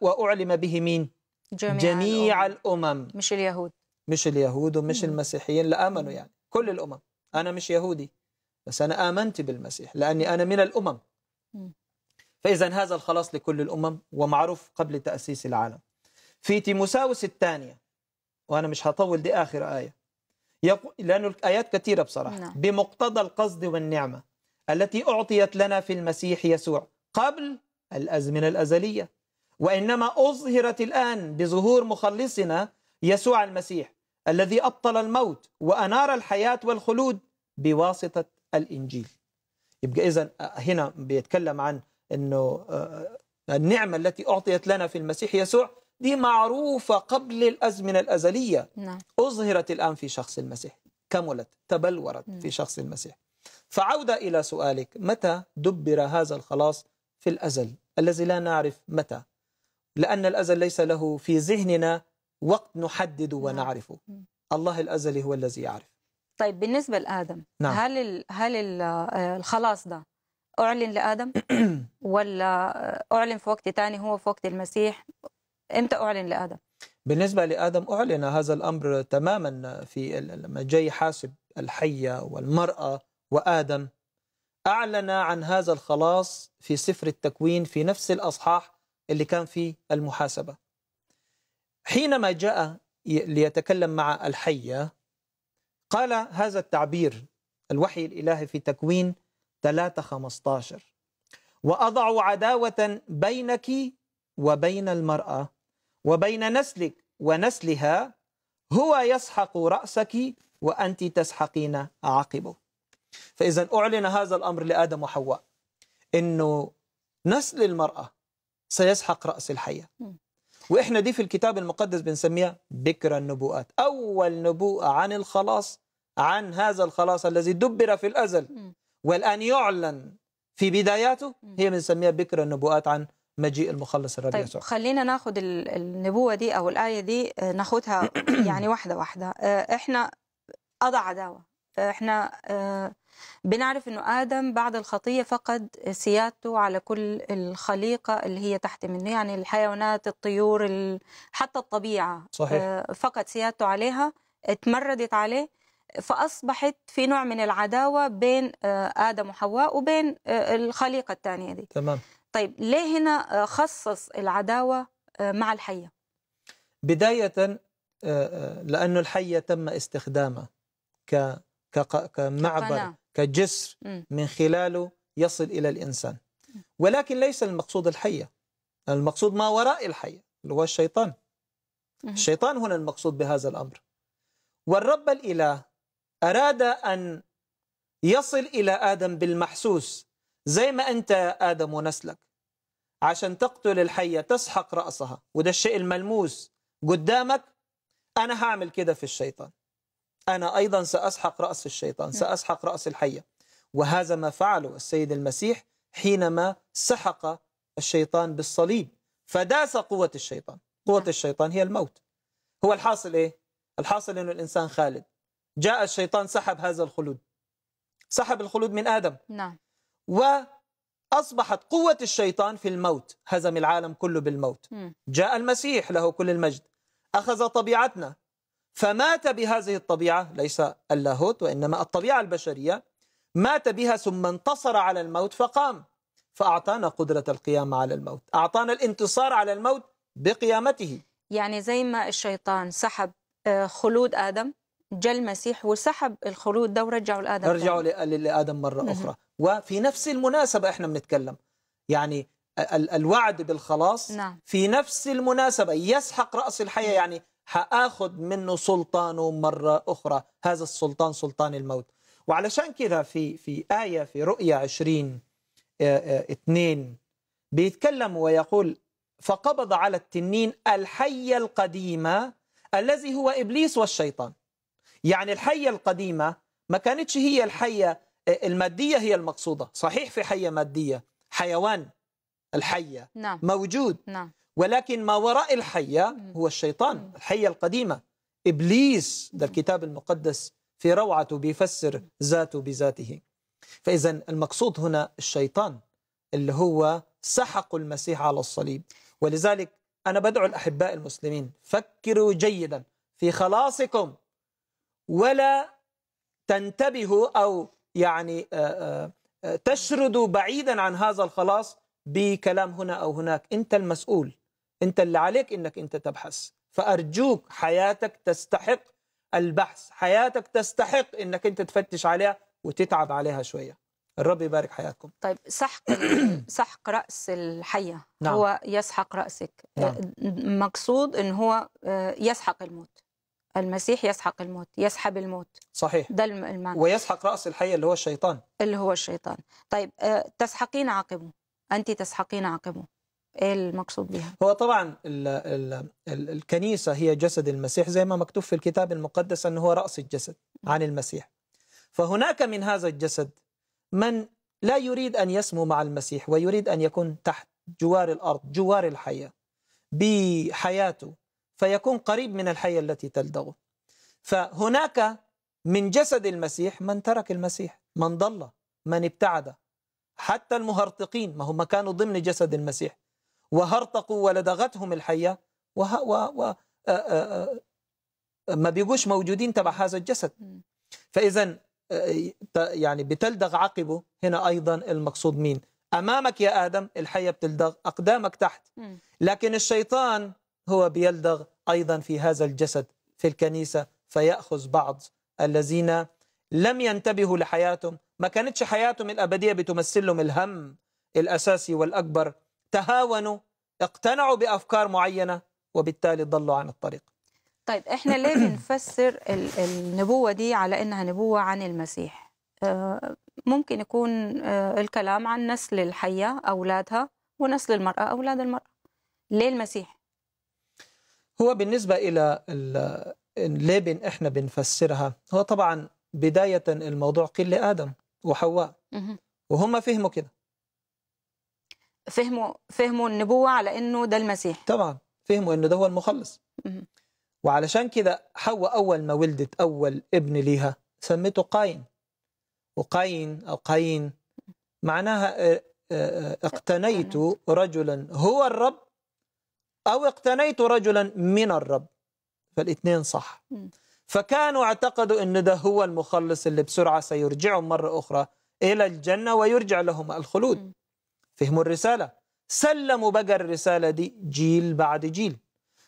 وأعلم به مين جميع, جميع الأمم. الأمم مش اليهود مش اليهود ومش مم. المسيحيين لأمنوا آمنوا يعني كل الأمم أنا مش يهودي بس أنا آمنت بالمسيح لأني أنا من الأمم فإذا هذا الخلاص لكل الأمم ومعروف قبل تأسيس العالم في تيموساوس الثانية وأنا مش هطول دي آخر آية لأنه الآيات كثيرة بصراحة نعم. بمقتضى القصد والنعمة التي أعطيت لنا في المسيح يسوع قبل الأزمنة الأزلية وإنما أظهرت الآن بظهور مخلصنا يسوع المسيح الذي أبطل الموت وأنار الحياة والخلود بواسطة الإنجيل يبقى إذا آه، هنا بيتكلم عن أنه آه، النعمة التي أعطيت لنا في المسيح يسوع دي معروفة قبل الأزمنة الأزلية نعم. أظهرت الآن في شخص المسيح كملت تبلورت في نعم. شخص المسيح فعودة إلى سؤالك متى دبر هذا الخلاص في الأزل الذي لا نعرف متى لأن الأزل ليس له في ذهننا وقت نحدد نعم. ونعرفه الله الأزلي هو الذي يعرف طيب بالنسبة لآدم نعم. هل الـ هل الـ آه، الخلاص ده أعلن لآدم ولا أعلن في وقت تاني هو في وقت المسيح إمتى أعلن لآدم؟ بالنسبة لآدم أعلن هذا الأمر تماما في لما جاي حاسب الحية والمرأة وآدم أعلن عن هذا الخلاص في سفر التكوين في نفس الأصحاح اللي كان في المحاسبة حينما جاء ليتكلم مع الحية قال هذا التعبير الوحي الإلهي في تكوين 3 15 وأضع عداوة بينك وبين المرأة وبين نسلك ونسلها هو يسحق رأسك وأنت تسحقين عقبه فإذا أعلن هذا الأمر لآدم وحواء أنه نسل المرأة سيسحق رأس الحية وإحنا دي في الكتاب المقدس بنسميها بكرة النبوءات أول نبوءة عن الخلاص عن هذا الخلاص الذي دبر في الأزل والآن يعلن في بداياته هي بنسميها بكرة النبوءات عن مجيء المخلص الرب طيب يسوع خلينا ناخد النبوة دي أو الآية دي آه، ناخدها يعني واحدة واحدة آه، إحنا أضع عداوة احنا آه، بنعرف انه ادم بعد الخطيه فقد سيادته على كل الخليقه اللي هي تحت منه يعني الحيوانات الطيور حتى الطبيعه صحيح. آه، فقد سيادته عليها اتمردت عليه فاصبحت في نوع من العداوه بين آه، ادم وحواء وبين الخليقه الثانيه دي تمام طيب ليه هنا خصص العداوه مع الحيه بدايه لانه الحية تم استخدامه ك كمعبر كجسر من خلاله يصل إلى الإنسان ولكن ليس المقصود الحية المقصود ما وراء الحية اللي هو الشيطان الشيطان هنا المقصود بهذا الأمر والرب الإله أراد أن يصل إلى آدم بالمحسوس زي ما أنت آدم ونسلك عشان تقتل الحية تسحق رأسها وده الشيء الملموس قدامك أنا هعمل كده في الشيطان أنا أيضا سأسحق رأس الشيطان نعم. سأسحق رأس الحية وهذا ما فعله السيد المسيح حينما سحق الشيطان بالصليب فداس قوة الشيطان قوة نعم. الشيطان هي الموت هو الحاصل إيه؟ الحاصل أنه الإنسان خالد جاء الشيطان سحب هذا الخلود سحب الخلود من آدم نعم وأصبحت قوة الشيطان في الموت هزم العالم كله بالموت م. جاء المسيح له كل المجد أخذ طبيعتنا فمات بهذه الطبيعة ليس اللاهوت وإنما الطبيعة البشرية مات بها ثم انتصر على الموت فقام فأعطانا قدرة القيامة على الموت أعطانا الانتصار على الموت بقيامته يعني زي ما الشيطان سحب آه، خلود آدم جاء المسيح وسحب الخلود ده ورجعوا لآدم رجعوا لآدم مرة أخرى وفي نفس المناسبة إحنا بنتكلم يعني الوعد بالخلاص نعم. في نفس المناسبة يسحق رأس الحياة يعني حأخذ منه سلطانه مره اخرى هذا السلطان سلطان الموت وعلشان كذا في في ايه في رؤيا 20 2 آه، آه، بيتكلم ويقول فقبض على التنين الحيه القديمه الذي هو ابليس والشيطان يعني الحيه القديمه ما كانتش هي الحيه آه، الماديه هي المقصوده صحيح في حيه ماديه حيوان الحيه نعم. موجود نعم. ولكن ما وراء الحية هو الشيطان الحية القديمة إبليس ده الكتاب المقدس في روعته بيفسر ذاته بذاته فإذا المقصود هنا الشيطان اللي هو سحق المسيح على الصليب ولذلك أنا بدعو الأحباء المسلمين فكروا جيدا في خلاصكم ولا تنتبهوا أو يعني آه، آه، آه، تشردوا بعيدا عن هذا الخلاص بكلام هنا أو هناك أنت المسؤول انت اللي عليك انك انت تبحث فارجوك حياتك تستحق البحث حياتك تستحق انك انت تفتش عليها وتتعب عليها شويه الرب يبارك حياتكم طيب سحق سحق راس الحيه نعم. هو يسحق راسك نعم. مقصود ان هو آه، يسحق الموت المسيح يسحق الموت يسحب الموت صحيح ده المعنى ويسحق راس الحيه اللي هو الشيطان اللي هو الشيطان طيب آه، تسحقين عقبه انت تسحقين عقبه ايه المقصود بها؟ هو طبعا الـ الـ الـ الكنيسه هي جسد المسيح زي ما مكتوب في الكتاب المقدس انه هو راس الجسد عن المسيح. فهناك من هذا الجسد من لا يريد ان يسمو مع المسيح ويريد ان يكون تحت جوار الارض، جوار الحياه بحياته فيكون قريب من الحياه التي تلدغه. فهناك من جسد المسيح من ترك المسيح، من ضل، من ابتعد. حتى المهرطقين ما هم كانوا ضمن جسد المسيح وهرطقوا ولدغتهم الحية وه... و... و... ما بيقوش موجودين تبع هذا الجسد فإذا يعني بتلدغ عقبه هنا أيضا المقصود مين أمامك يا آدم الحية بتلدغ أقدامك تحت لكن الشيطان هو بيلدغ أيضا في هذا الجسد في الكنيسة فيأخذ بعض الذين لم ينتبهوا لحياتهم ما كانتش حياتهم الأبدية بتمثلهم الهم الأساسي والأكبر تهاونوا اقتنعوا بأفكار معينة وبالتالي ضلوا عن الطريق طيب احنا ليه بنفسر النبوة دي على انها نبوة عن المسيح آه، ممكن يكون آه، الكلام عن نسل الحية أولادها ونسل المرأة أولاد المرأة ليه المسيح؟ هو بالنسبة إلى ليه بن إحنا بنفسرها هو طبعا بداية الموضوع قيل لآدم وحواء وهم فهموا كده فهموا فهموا النبوة على أنه ده المسيح طبعا فهموا أنه ده هو المخلص وعلشان كده حواء أول ما ولدت أول ابن ليها سمته قاين وقاين أو قاين معناها آه، آه، آه، اقتنيت رجلا هو الرب أو اقتنيت رجلا من الرب فالاثنين صح فكانوا اعتقدوا أن ده هو المخلص اللي بسرعة سيرجعهم مرة أخرى إلى الجنة ويرجع لهم الخلود فهموا الرسالة سلموا بقى الرسالة دي جيل بعد جيل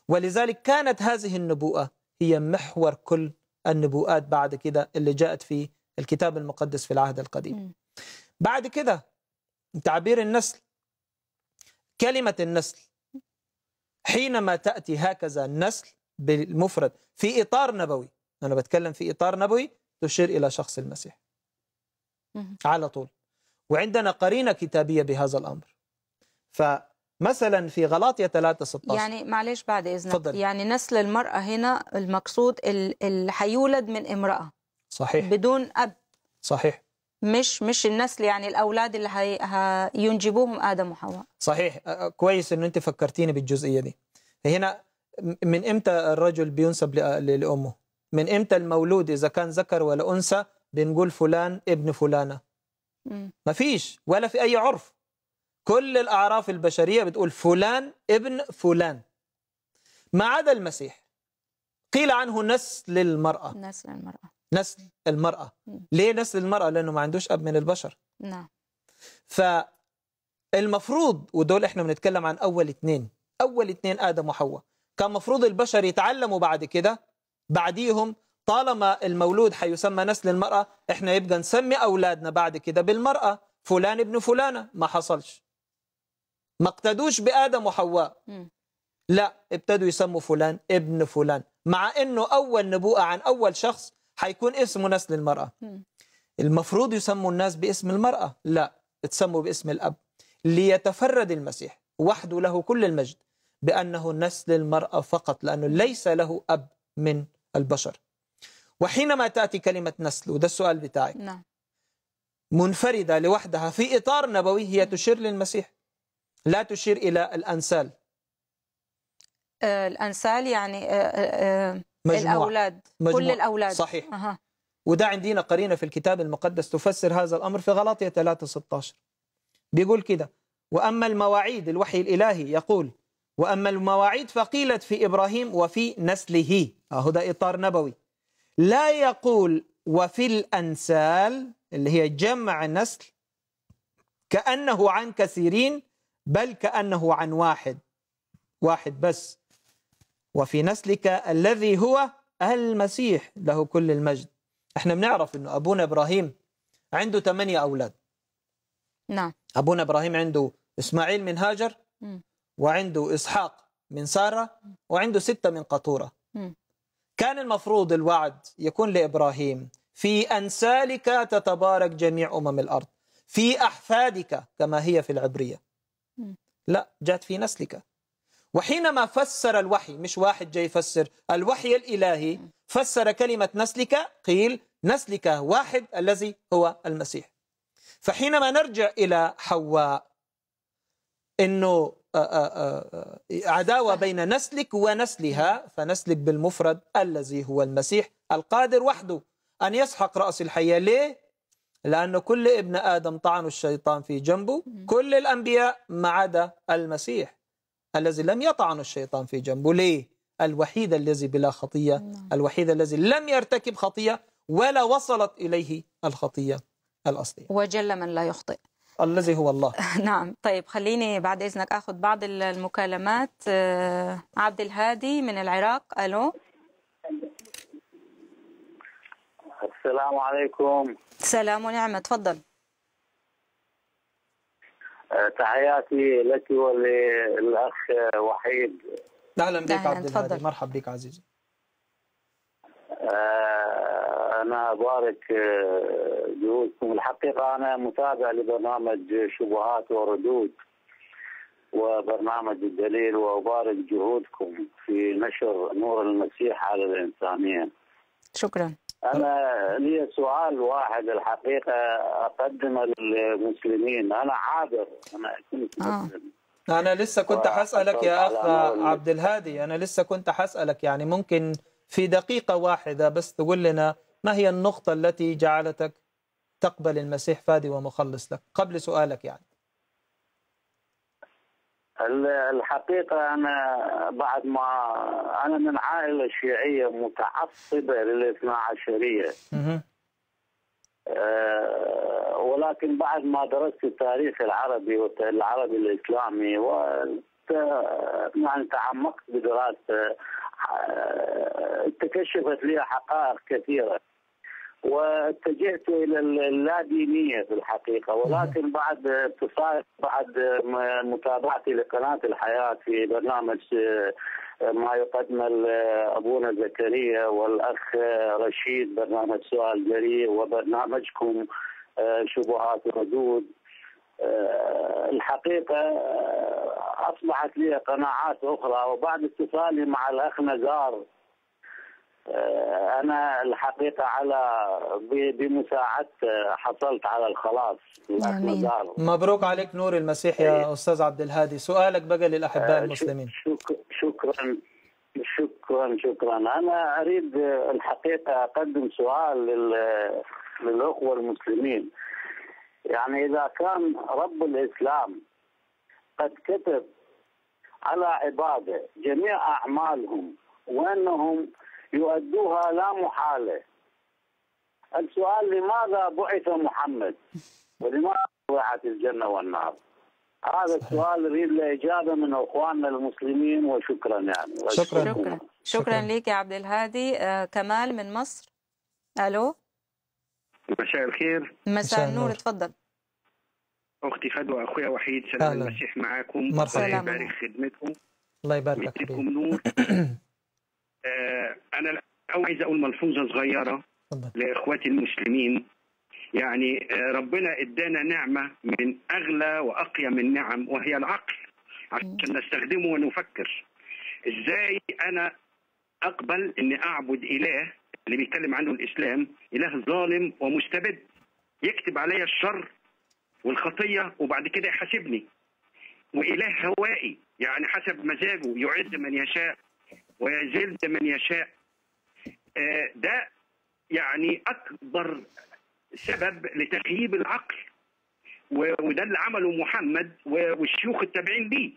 ولذلك كانت هذه النبوءة هي محور كل النبوءات بعد كده اللي جاءت في الكتاب المقدس في العهد القديم بعد كده تعبير النسل كلمة النسل حينما تأتي هكذا النسل بالمفرد في إطار نبوي أنا بتكلم في إطار نبوي تشير إلى شخص المسيح على طول وعندنا قرينة كتابية بهذا الأمر فمثلا في غلاطية 3 16 يعني معلش بعد إذنك فضل. يعني نسل المرأة هنا المقصود اللي هيولد من امرأة صحيح بدون أب صحيح مش مش النسل يعني الاولاد اللي هي هينجبوهم ادم وحواء صحيح كويس ان انت فكرتيني بالجزئيه دي هنا من امتى الرجل بينسب لامه من امتى المولود اذا كان ذكر ولا انثى بنقول فلان ابن فلانه ما فيش ولا في أي عرف كل الأعراف البشرية بتقول فلان ابن فلان ما عدا المسيح قيل عنه نسل المرأة نسل المرأة نسل المرأة مم. ليه نسل المرأة لأنه ما عندوش أب من البشر نعم فالمفروض ودول احنا بنتكلم عن أول اثنين أول اثنين آدم وحواء كان مفروض البشر يتعلموا بعد كده بعديهم طالما المولود حيسمى نسل المرأة احنا يبقى نسمي أولادنا بعد كده بالمرأة فلان ابن فلانة ما حصلش ما اقتدوش بآدم وحواء لا ابتدوا يسموا فلان ابن فلان مع انه اول نبوءه عن اول شخص حيكون اسمه نسل المراه المفروض يسموا الناس باسم المراه لا تسموا باسم الاب ليتفرد المسيح وحده له كل المجد بانه نسل المراه فقط لانه ليس له اب من البشر وحينما تأتي كلمة نسل وده السؤال بتاعي نعم. منفردة لوحدها في إطار نبوي هي تشير للمسيح لا تشير إلى الأنسال آه، الأنسال يعني آه، آه، مجموعة. الأولاد مجموعة. كل الأولاد صحيح أه. وده عندنا قرينة في الكتاب المقدس تفسر هذا الأمر في غلاطية 3 16 بيقول كده وأما المواعيد الوحي الإلهي يقول وأما المواعيد فقيلت في إبراهيم وفي نسله أهو ده إطار نبوي لا يقول وفي الأنسال اللي هي جمع النسل كأنه عن كثيرين بل كأنه عن واحد واحد بس وفي نسلك الذي هو المسيح له كل المجد احنا بنعرف انه ابونا ابراهيم عنده ثمانية اولاد نعم ابونا ابراهيم عنده اسماعيل من هاجر وعنده اسحاق من ساره وعنده سته من قطوره كان المفروض الوعد يكون لابراهيم في انسالك تتبارك جميع امم الارض في احفادك كما هي في العبريه لا جاءت في نسلك وحينما فسر الوحي مش واحد جاي يفسر الوحي الالهي فسر كلمه نسلك قيل نسلك واحد الذي هو المسيح فحينما نرجع الى حواء انه آه، آه، آه، عداوة بين نسلك ونسلها فنسلك بالمفرد الذي هو المسيح القادر وحده أن يسحق رأس الحية ليه؟ لأن كل ابن آدم طعن الشيطان في جنبه كل الأنبياء ما عدا المسيح الذي لم يطعن الشيطان في جنبه ليه؟ الوحيد الذي بلا خطية نعم. الوحيد الذي لم يرتكب خطية ولا وصلت إليه الخطية الأصلية وجل من لا يخطئ الذي هو الله نعم طيب خليني بعد إذنك أخذ بعض المكالمات آه، عبد الهادي من العراق ألو السلام عليكم سلام ونعمة تفضل آه، تحياتي لك وللأخ وحيد أهلا بك عبد الهادي مرحب بك عزيزي آه، انا ابارك آه، جهودكم الحقيقه انا متابع لبرنامج شبهات وردود وبرنامج الدليل وابارك جهودكم في نشر نور المسيح على الانسانيه. شكرا. انا لي سؤال واحد الحقيقه اقدمه للمسلمين، انا عابر انا كنت آه. مسلم. آه. أنا لسه كنت حسألك يا أخ عبد الهادي أنا لسه كنت حسألك يعني ممكن في دقيقة واحدة بس تقول لنا ما هي النقطة التي جعلتك تقبل المسيح فادي ومخلص لك قبل سؤالك يعني الحقيقة أنا بعد ما أنا من عائلة شيعية متعصبة للإثنى عشرية آه، ولكن بعد ما درست التاريخ العربي والعربي الإسلامي و يعني تعمقت بدراسة تكشفت لي حقائق كثيره واتجهت الى اللادينيه في الحقيقه ولكن نعم. بعد اتصال بعد متابعتي لقناه الحياه في برنامج آه، ما يقدم ابونا زكريا والاخ آه، رشيد برنامج سؤال جريء وبرنامجكم آه، شبهات وردود آه، الحقيقة آه، أصبحت لي قناعات أخرى وبعد اتصالي مع الأخ نزار آه، أنا الحقيقة على بمساعدته حصلت على الخلاص الأخ نزار مبروك عليك نور المسيح يا إيه. أستاذ عبد الهادي سؤالك بقى للأحباء المسلمين شكرا شكرا شكرا أنا أريد الحقيقة أقدم سؤال للأخوة المسلمين يعني إذا كان رب الإسلام قد كتب على عباده جميع أعمالهم وأنهم يؤدوها لا محالة السؤال لماذا بعث محمد ولماذا بعث الجنة والنار هذا السؤال يريد له إجابة من أخواننا المسلمين وشكرا يعني شكرا شكرا, شكرا, شكرا لك يا عبد الهادي آه كمال من مصر ألو مساء الخير مساء النور تفضل اختي فدوى اخويا وحيد سلام أهلا. المسيح معاكم مرحبا الله يبارك خدمتكم الله يبارك فيك نور آه انا عايز اقول ملحوظه صغيره طبعا. لاخواتي المسلمين يعني آه، ربنا ادانا نعمه من اغلى واقيم النعم وهي العقل عشان نستخدمه ونفكر ازاي انا اقبل اني اعبد اله اللي بيتكلم عنه الاسلام اله ظالم ومستبد يكتب عليا الشر والخطيه وبعد كده يحاسبني واله هوائي يعني حسب مزاجه يعز من يشاء ويذل من يشاء آه، ده يعني اكبر سبب لتخييب العقل وده اللي عمله محمد والشيوخ التابعين ليه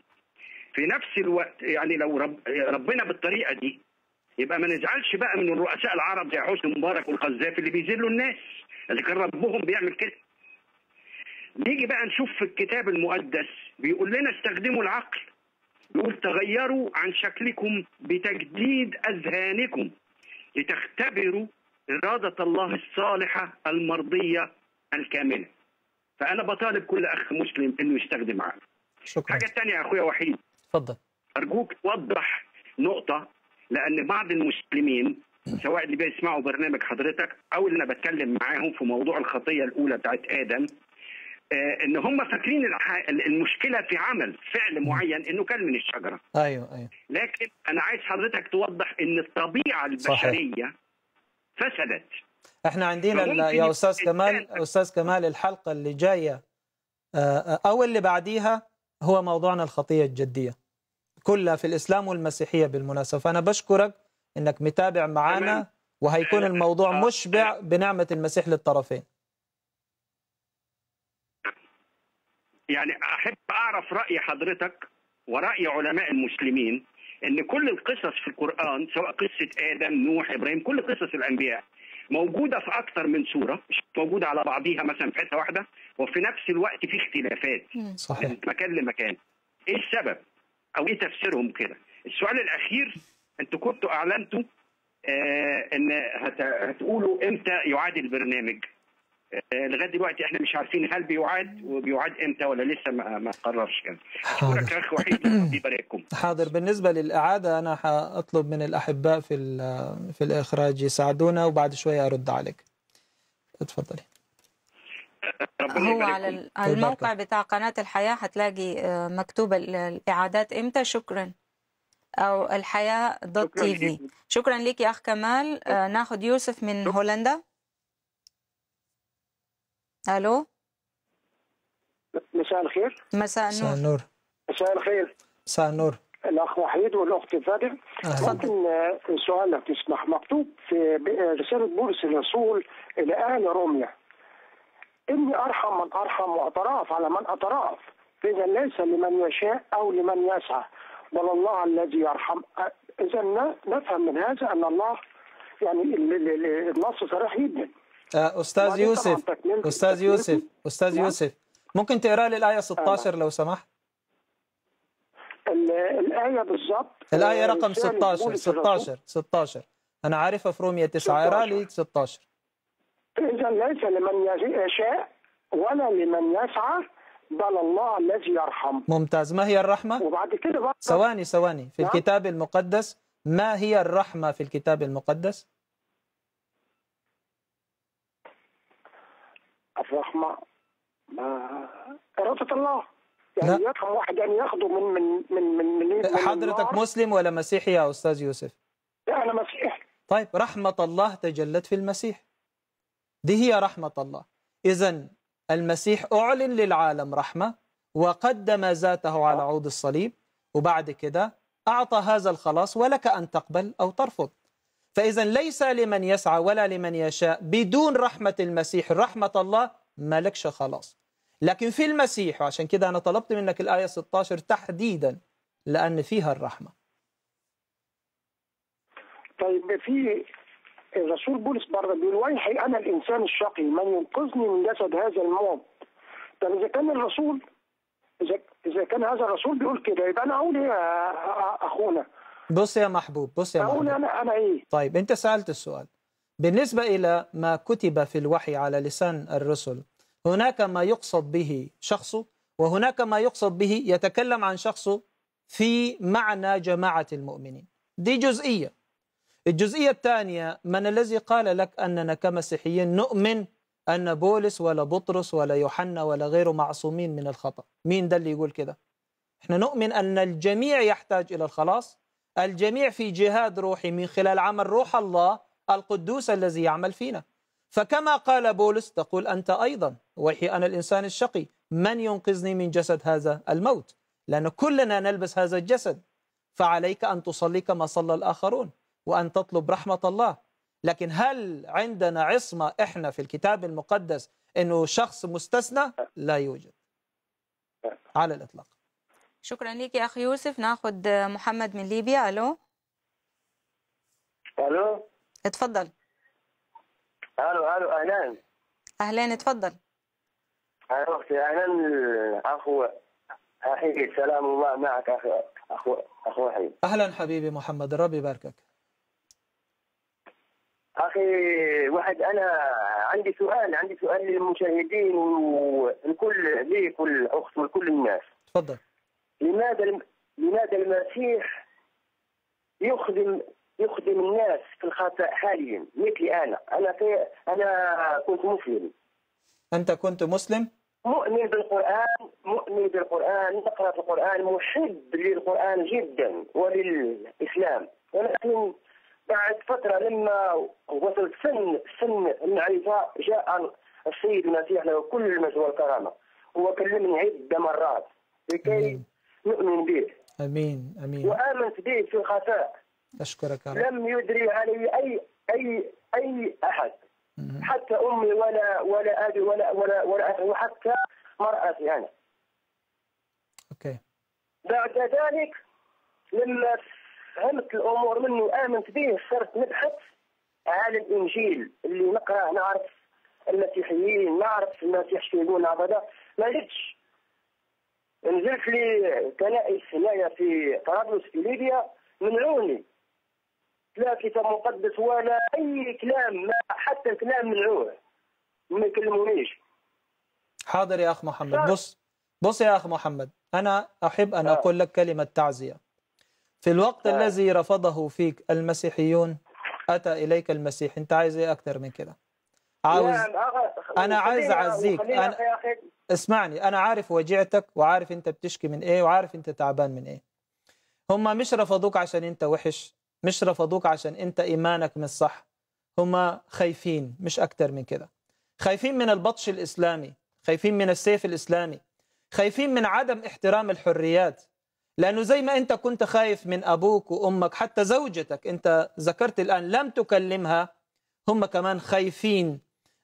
في نفس الوقت يعني لو رب ربنا بالطريقه دي يبقى ما نزعلش بقى من الرؤساء العرب زي حسني مبارك والقذافي اللي بيذلوا الناس اللي كان ربهم بيعمل كده نيجي بقى نشوف في الكتاب المقدس بيقول لنا استخدموا العقل يقول تغيروا عن شكلكم بتجديد اذهانكم لتختبروا اراده الله الصالحه المرضيه الكامله فانا بطالب كل اخ مسلم انه يستخدم عقله شكرا حاجه ثانيه يا اخويا وحيد اتفضل ارجوك توضح نقطه لان بعض المسلمين سواء اللي بيسمعوا برنامج حضرتك او اللي انا بتكلم معاهم في موضوع الخطيه الاولى بتاعت ادم آه، ان هم فاكرين المشكله في عمل فعل معين انه كان من الشجره ايوه ايوه لكن انا عايز حضرتك توضح ان الطبيعه البشريه صحيح. فسدت احنا عندنا يا استاذ كمال استاذ كمال الحلقه اللي جايه آه، آه، او اللي بعديها هو موضوعنا الخطيه الجديه كلها في الإسلام والمسيحية بالمناسبة فأنا بشكرك أنك متابع معنا وهيكون الموضوع مشبع بنعمة المسيح للطرفين يعني أحب أعرف رأي حضرتك ورأي علماء المسلمين ان كل القصص في القران سواء قصه ادم نوح ابراهيم كل قصص الانبياء موجوده في اكثر من سوره مش موجوده على بعضيها مثلا في حته واحده وفي نفس الوقت في اختلافات صحيح من مكان لمكان ايه السبب او ايه تفسيرهم كده السؤال الاخير انتوا كنتوا اعلنتوا آه، ان هتقولوا امتى يعاد البرنامج آه، لغايه دلوقتي احنا مش عارفين هل بيعاد وبيعاد امتى ولا لسه ما, ما قررش كده اشكرك اخ وحيد ربنا يبارككم حاضر بالنسبه للاعاده انا هطلب من الاحباء في في الاخراج يساعدونا وبعد شويه ارد عليك اتفضلي هو على الموقع بتاع قناة الحياة هتلاقي آه، مكتوب الإعادات إمتى شكرا أو الحياة دوت تي في شكرا لك يا أخ كمال آه، ناخد يوسف من هولندا ألو مساء الخير مساء النور مساء النور مساء الخير مساء النور الاخ وحيد والاخت فادر لكن آه، سؤال لو تسمح مكتوب في رساله بولس الرسول الى اهل روميا إني أرحم من أرحم وأترأف على من أترأف إذا ليس لمن يشاء أو لمن يسعى بل الله الذي يرحم إذا نفهم من هذا أن الله يعني النص صريح جدا آه، أستاذ يوسف أستاذ يوسف نعم. أستاذ يوسف ممكن تقرأ لي الآية 16 لو سمحت الآية بالظبط الآية آه، رقم 16 16 16 أنا عارفها في رومية 9 أقرأ لي 16 إذا ليس لمن يشاء ولا لمن يسعى بل الله الذي يرحم ممتاز ما هي الرحمة؟ وبعد كده بقى ثواني ثواني في نعم. الكتاب المقدس ما هي الرحمة في الكتاب المقدس؟ الرحمة ما إرادة الله يعني يرحم واحد يعني ياخده من من من من, من حضرتك من مسلم ولا مسيحي يا أستاذ يوسف؟ لا أنا مسيحي طيب رحمة الله تجلت في المسيح دي هي رحمة الله إذا المسيح أعلن للعالم رحمة وقدم ذاته على عود الصليب وبعد كده أعطى هذا الخلاص ولك أن تقبل أو ترفض فإذا ليس لمن يسعى ولا لمن يشاء بدون رحمة المسيح رحمة الله مالكش خلاص لكن في المسيح وعشان كده أنا طلبت منك الآية 16 تحديدا لأن فيها الرحمة طيب في الرسول بولس برضه بيقول ويحي انا الانسان الشقي من ينقذني من جسد هذا الموت طب اذا كان الرسول اذا اذا كان هذا الرسول بيقول كده يبقى انا اقول ايه اخونا بص يا محبوب بص يا محبوب انا انا ايه طيب انت سالت السؤال بالنسبه الى ما كتب في الوحي على لسان الرسل هناك ما يقصد به شخصه وهناك ما يقصد به يتكلم عن شخصه في معنى جماعه المؤمنين دي جزئيه الجزئية الثانية من الذي قال لك أننا كمسيحيين نؤمن أن بولس ولا بطرس ولا يوحنا ولا غيره معصومين من الخطأ مين ده اللي يقول كده احنا نؤمن أن الجميع يحتاج إلى الخلاص الجميع في جهاد روحي من خلال عمل روح الله القدوس الذي يعمل فينا فكما قال بولس تقول أنت أيضا وحي أنا الإنسان الشقي من ينقذني من جسد هذا الموت لأن كلنا نلبس هذا الجسد فعليك أن تصلي كما صلى الآخرون وأن تطلب رحمة الله لكن هل عندنا عصمة إحنا في الكتاب المقدس أنه شخص مستثنى لا يوجد على الإطلاق شكرا لك يا أخي يوسف ناخذ محمد من ليبيا ألو ألو اتفضل ألو ألو أهلا أهلا اتفضل أختي أهلا أخو أخي سلام الله معك أخو أخو أخو حبيبي أهلا حبيبي محمد ربي يباركك اخي واحد انا عندي سؤال عندي سؤال للمشاهدين والكل ليك والاخت ولكل الناس تفضل لماذا لماذا المسيح يخدم يخدم الناس في الخطا حاليا مثلي انا انا في انا كنت مسلم انت كنت مسلم مؤمن بالقران مؤمن بالقران نقرا في القران محب للقران جدا وللاسلام ولكن بعد فتره لما وصلت سن سن المعرفه جاء السيد المسيح له كل المجد والكرامه هو كلمني عده مرات لكي نؤمن به امين امين وامنت به في الخفاء اشكرك رب. لم يدري علي اي اي اي احد مم. حتى امي ولا ولا ابي ولا ولا ولا أحد وحتى مرأتي انا اوكي بعد ذلك لما فهمت الامور منه وامنت به صرت نبحث على الانجيل اللي نقراه نعرف المسيحيين نعرف المسيح شنو يقول هذا ما لقيتش نزلت لي كنائس هنايا في طرابلس في ليبيا منعوني لا كتاب مقدس ولا اي كلام ما حتى كلام منعوه ما يكلمونيش حاضر يا اخ محمد بص بص يا اخ محمد انا احب ان اقول لك كلمه تعزيه في الوقت ف... الذي رفضه فيك المسيحيون أتى إليك المسيح أنت عايز إيه أكتر من كده عاوز يعني أنا عايز أعزيك أنا... اسمعني أنا عارف وجعتك وعارف أنت بتشكي من إيه وعارف أنت تعبان من إيه هم مش رفضوك عشان أنت وحش مش رفضوك عشان أنت إيمانك مش صح هم خايفين مش أكتر من كده خايفين من البطش الإسلامي خايفين من السيف الإسلامي خايفين من عدم احترام الحريات لأنه زي ما أنت كنت خايف من أبوك وأمك حتى زوجتك أنت ذكرت الآن لم تكلمها هم كمان خايفين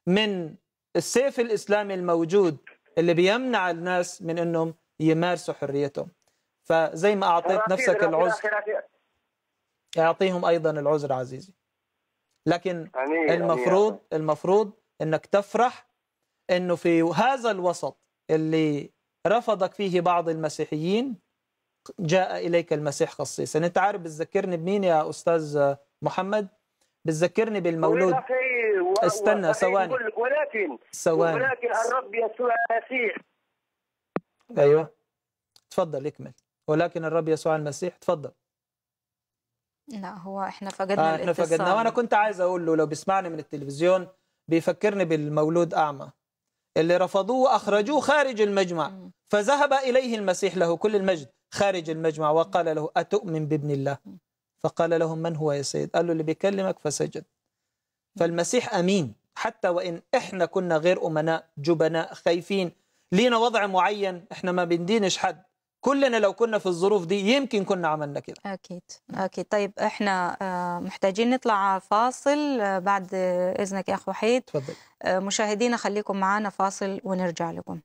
من السيف الإسلامي الموجود اللي بيمنع الناس من أنهم يمارسوا حريتهم فزي ما أعطيت نفسك العذر أعطيهم أيضا العذر عزيزي لكن المفروض المفروض أنك تفرح أنه في هذا الوسط اللي رفضك فيه بعض المسيحيين جاء إليك المسيح خصيصا أنت عارف بتذكرني بمين يا أستاذ محمد بتذكرني بالمولود استنى ثواني ولكن ثواني ولكن الرب يسوع المسيح ايوه تفضل اكمل ولكن الرب يسوع المسيح تفضل لا هو احنا فقدنا آه احنا فقدنا وانا كنت عايز اقول له لو بيسمعني من التلفزيون بيفكرني بالمولود اعمى اللي رفضوه واخرجوه خارج المجمع فذهب اليه المسيح له كل المجد خارج المجمع وقال له أتؤمن بابن الله فقال لهم من هو يا سيد قال له اللي بيكلمك فسجد فالمسيح أمين حتى وإن إحنا كنا غير أمناء جبناء خايفين لينا وضع معين إحنا ما بندينش حد كلنا لو كنا في الظروف دي يمكن كنا عملنا كده اكيد اكيد طيب احنا آه، محتاجين نطلع فاصل آه، بعد اذنك يا اخ وحيد تفضل آه، مشاهدينا خليكم معنا فاصل ونرجع لكم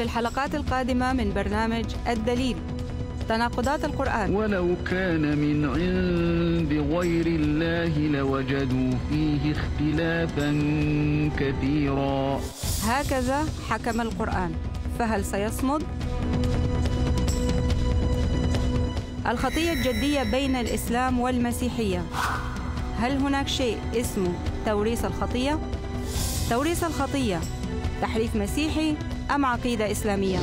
في الحلقات القادمة من برنامج الدليل تناقضات القرآن ولو كان من عند غير الله لوجدوا فيه اختلافا كثيرا هكذا حكم القرآن فهل سيصمد؟ الخطية الجدية بين الإسلام والمسيحية هل هناك شيء اسمه توريث الخطية؟ توريث الخطية تحريف مسيحي أم عقيدة إسلامية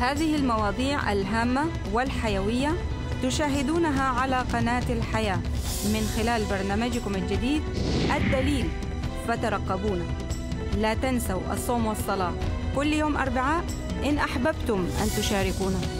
هذه المواضيع الهامة والحيوية تشاهدونها على قناة الحياة من خلال برنامجكم الجديد الدليل فترقبونا لا تنسوا الصوم والصلاة كل يوم أربعاء إن أحببتم أن تشاركونا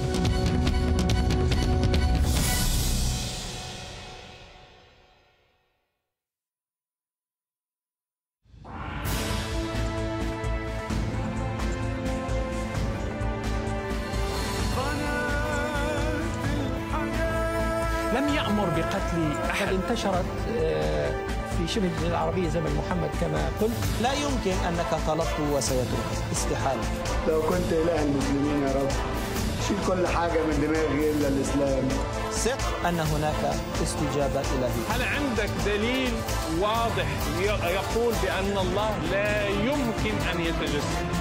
شبه الجزيرة العربية زمن محمد كما قلت لا يمكن أنك طلبته وسيتركه استحالة لو كنت إله المسلمين يا رب شيل كل حاجة من دماغي إلا الإسلام ثق أن هناك استجابة إلهية هل عندك دليل واضح يقول بأن الله لا يمكن أن يتجسد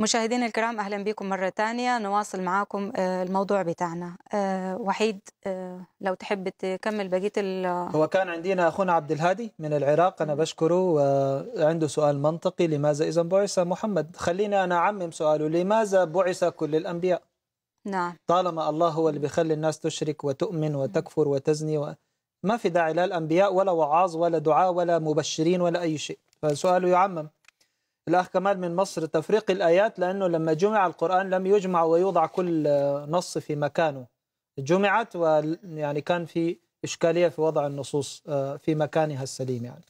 مشاهدينا الكرام اهلا بكم مره تانية نواصل معاكم آه، الموضوع بتاعنا آه، وحيد آه، لو تحب تكمل بقيه ال هو كان عندنا اخونا عبد الهادي من العراق انا بشكره وعنده سؤال منطقي لماذا اذا بعث محمد خليني انا اعمم سؤاله لماذا بعث كل الانبياء نعم طالما الله هو اللي بيخلي الناس تشرك وتؤمن وتكفر وتزني و... ما في داعي لا الانبياء ولا وعاظ ولا دعاء ولا مبشرين ولا اي شيء فسؤاله يعمم الأخ كمال من مصر تفريق الآيات لأنه لما جمع القرآن لم يجمع ويوضع كل نص في مكانه جمعت ويعني كان في إشكالية في وضع النصوص آه، في مكانها السليم يعني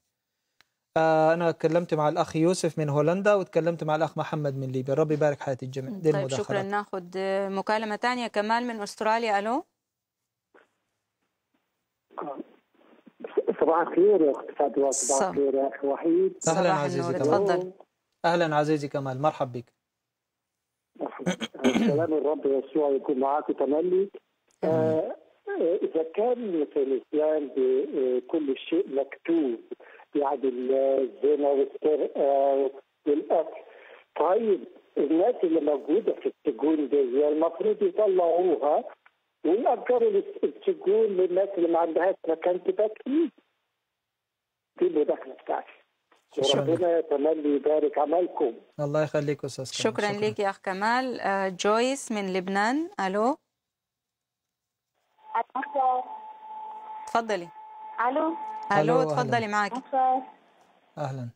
آه، أنا تكلمت مع الأخ يوسف من هولندا وتكلمت مع الأخ محمد من ليبيا ربي يبارك حياة الجميع دي طيب شكرا ناخذ مكالمة ثانية كمال من أستراليا ألو صباح الخير يا اختي فاطمه صباح الخير يا اخي وحيد صباح الخير تفضل أهلا عزيزي كمال مرحب بك آه، سلام الرب يسوع يكون معاك تملي آه، آه، إذا كان في الإسلام كل شيء مكتوب يعني الزنا والسرقة والقتل طيب الناس اللي موجودة في السجون دي المفروض يطلعوها ويأجروا السجون للناس اللي ما عندهاش مكان تبات فيه دي المداخلة بتاعتي ربنا يتملي يبارك عملكم الله يخليك استاذ شكرا, شكرا. لك يا اخ كمال آه، جويس من لبنان الو تفضلي الو الو تفضلي معاكي اهلا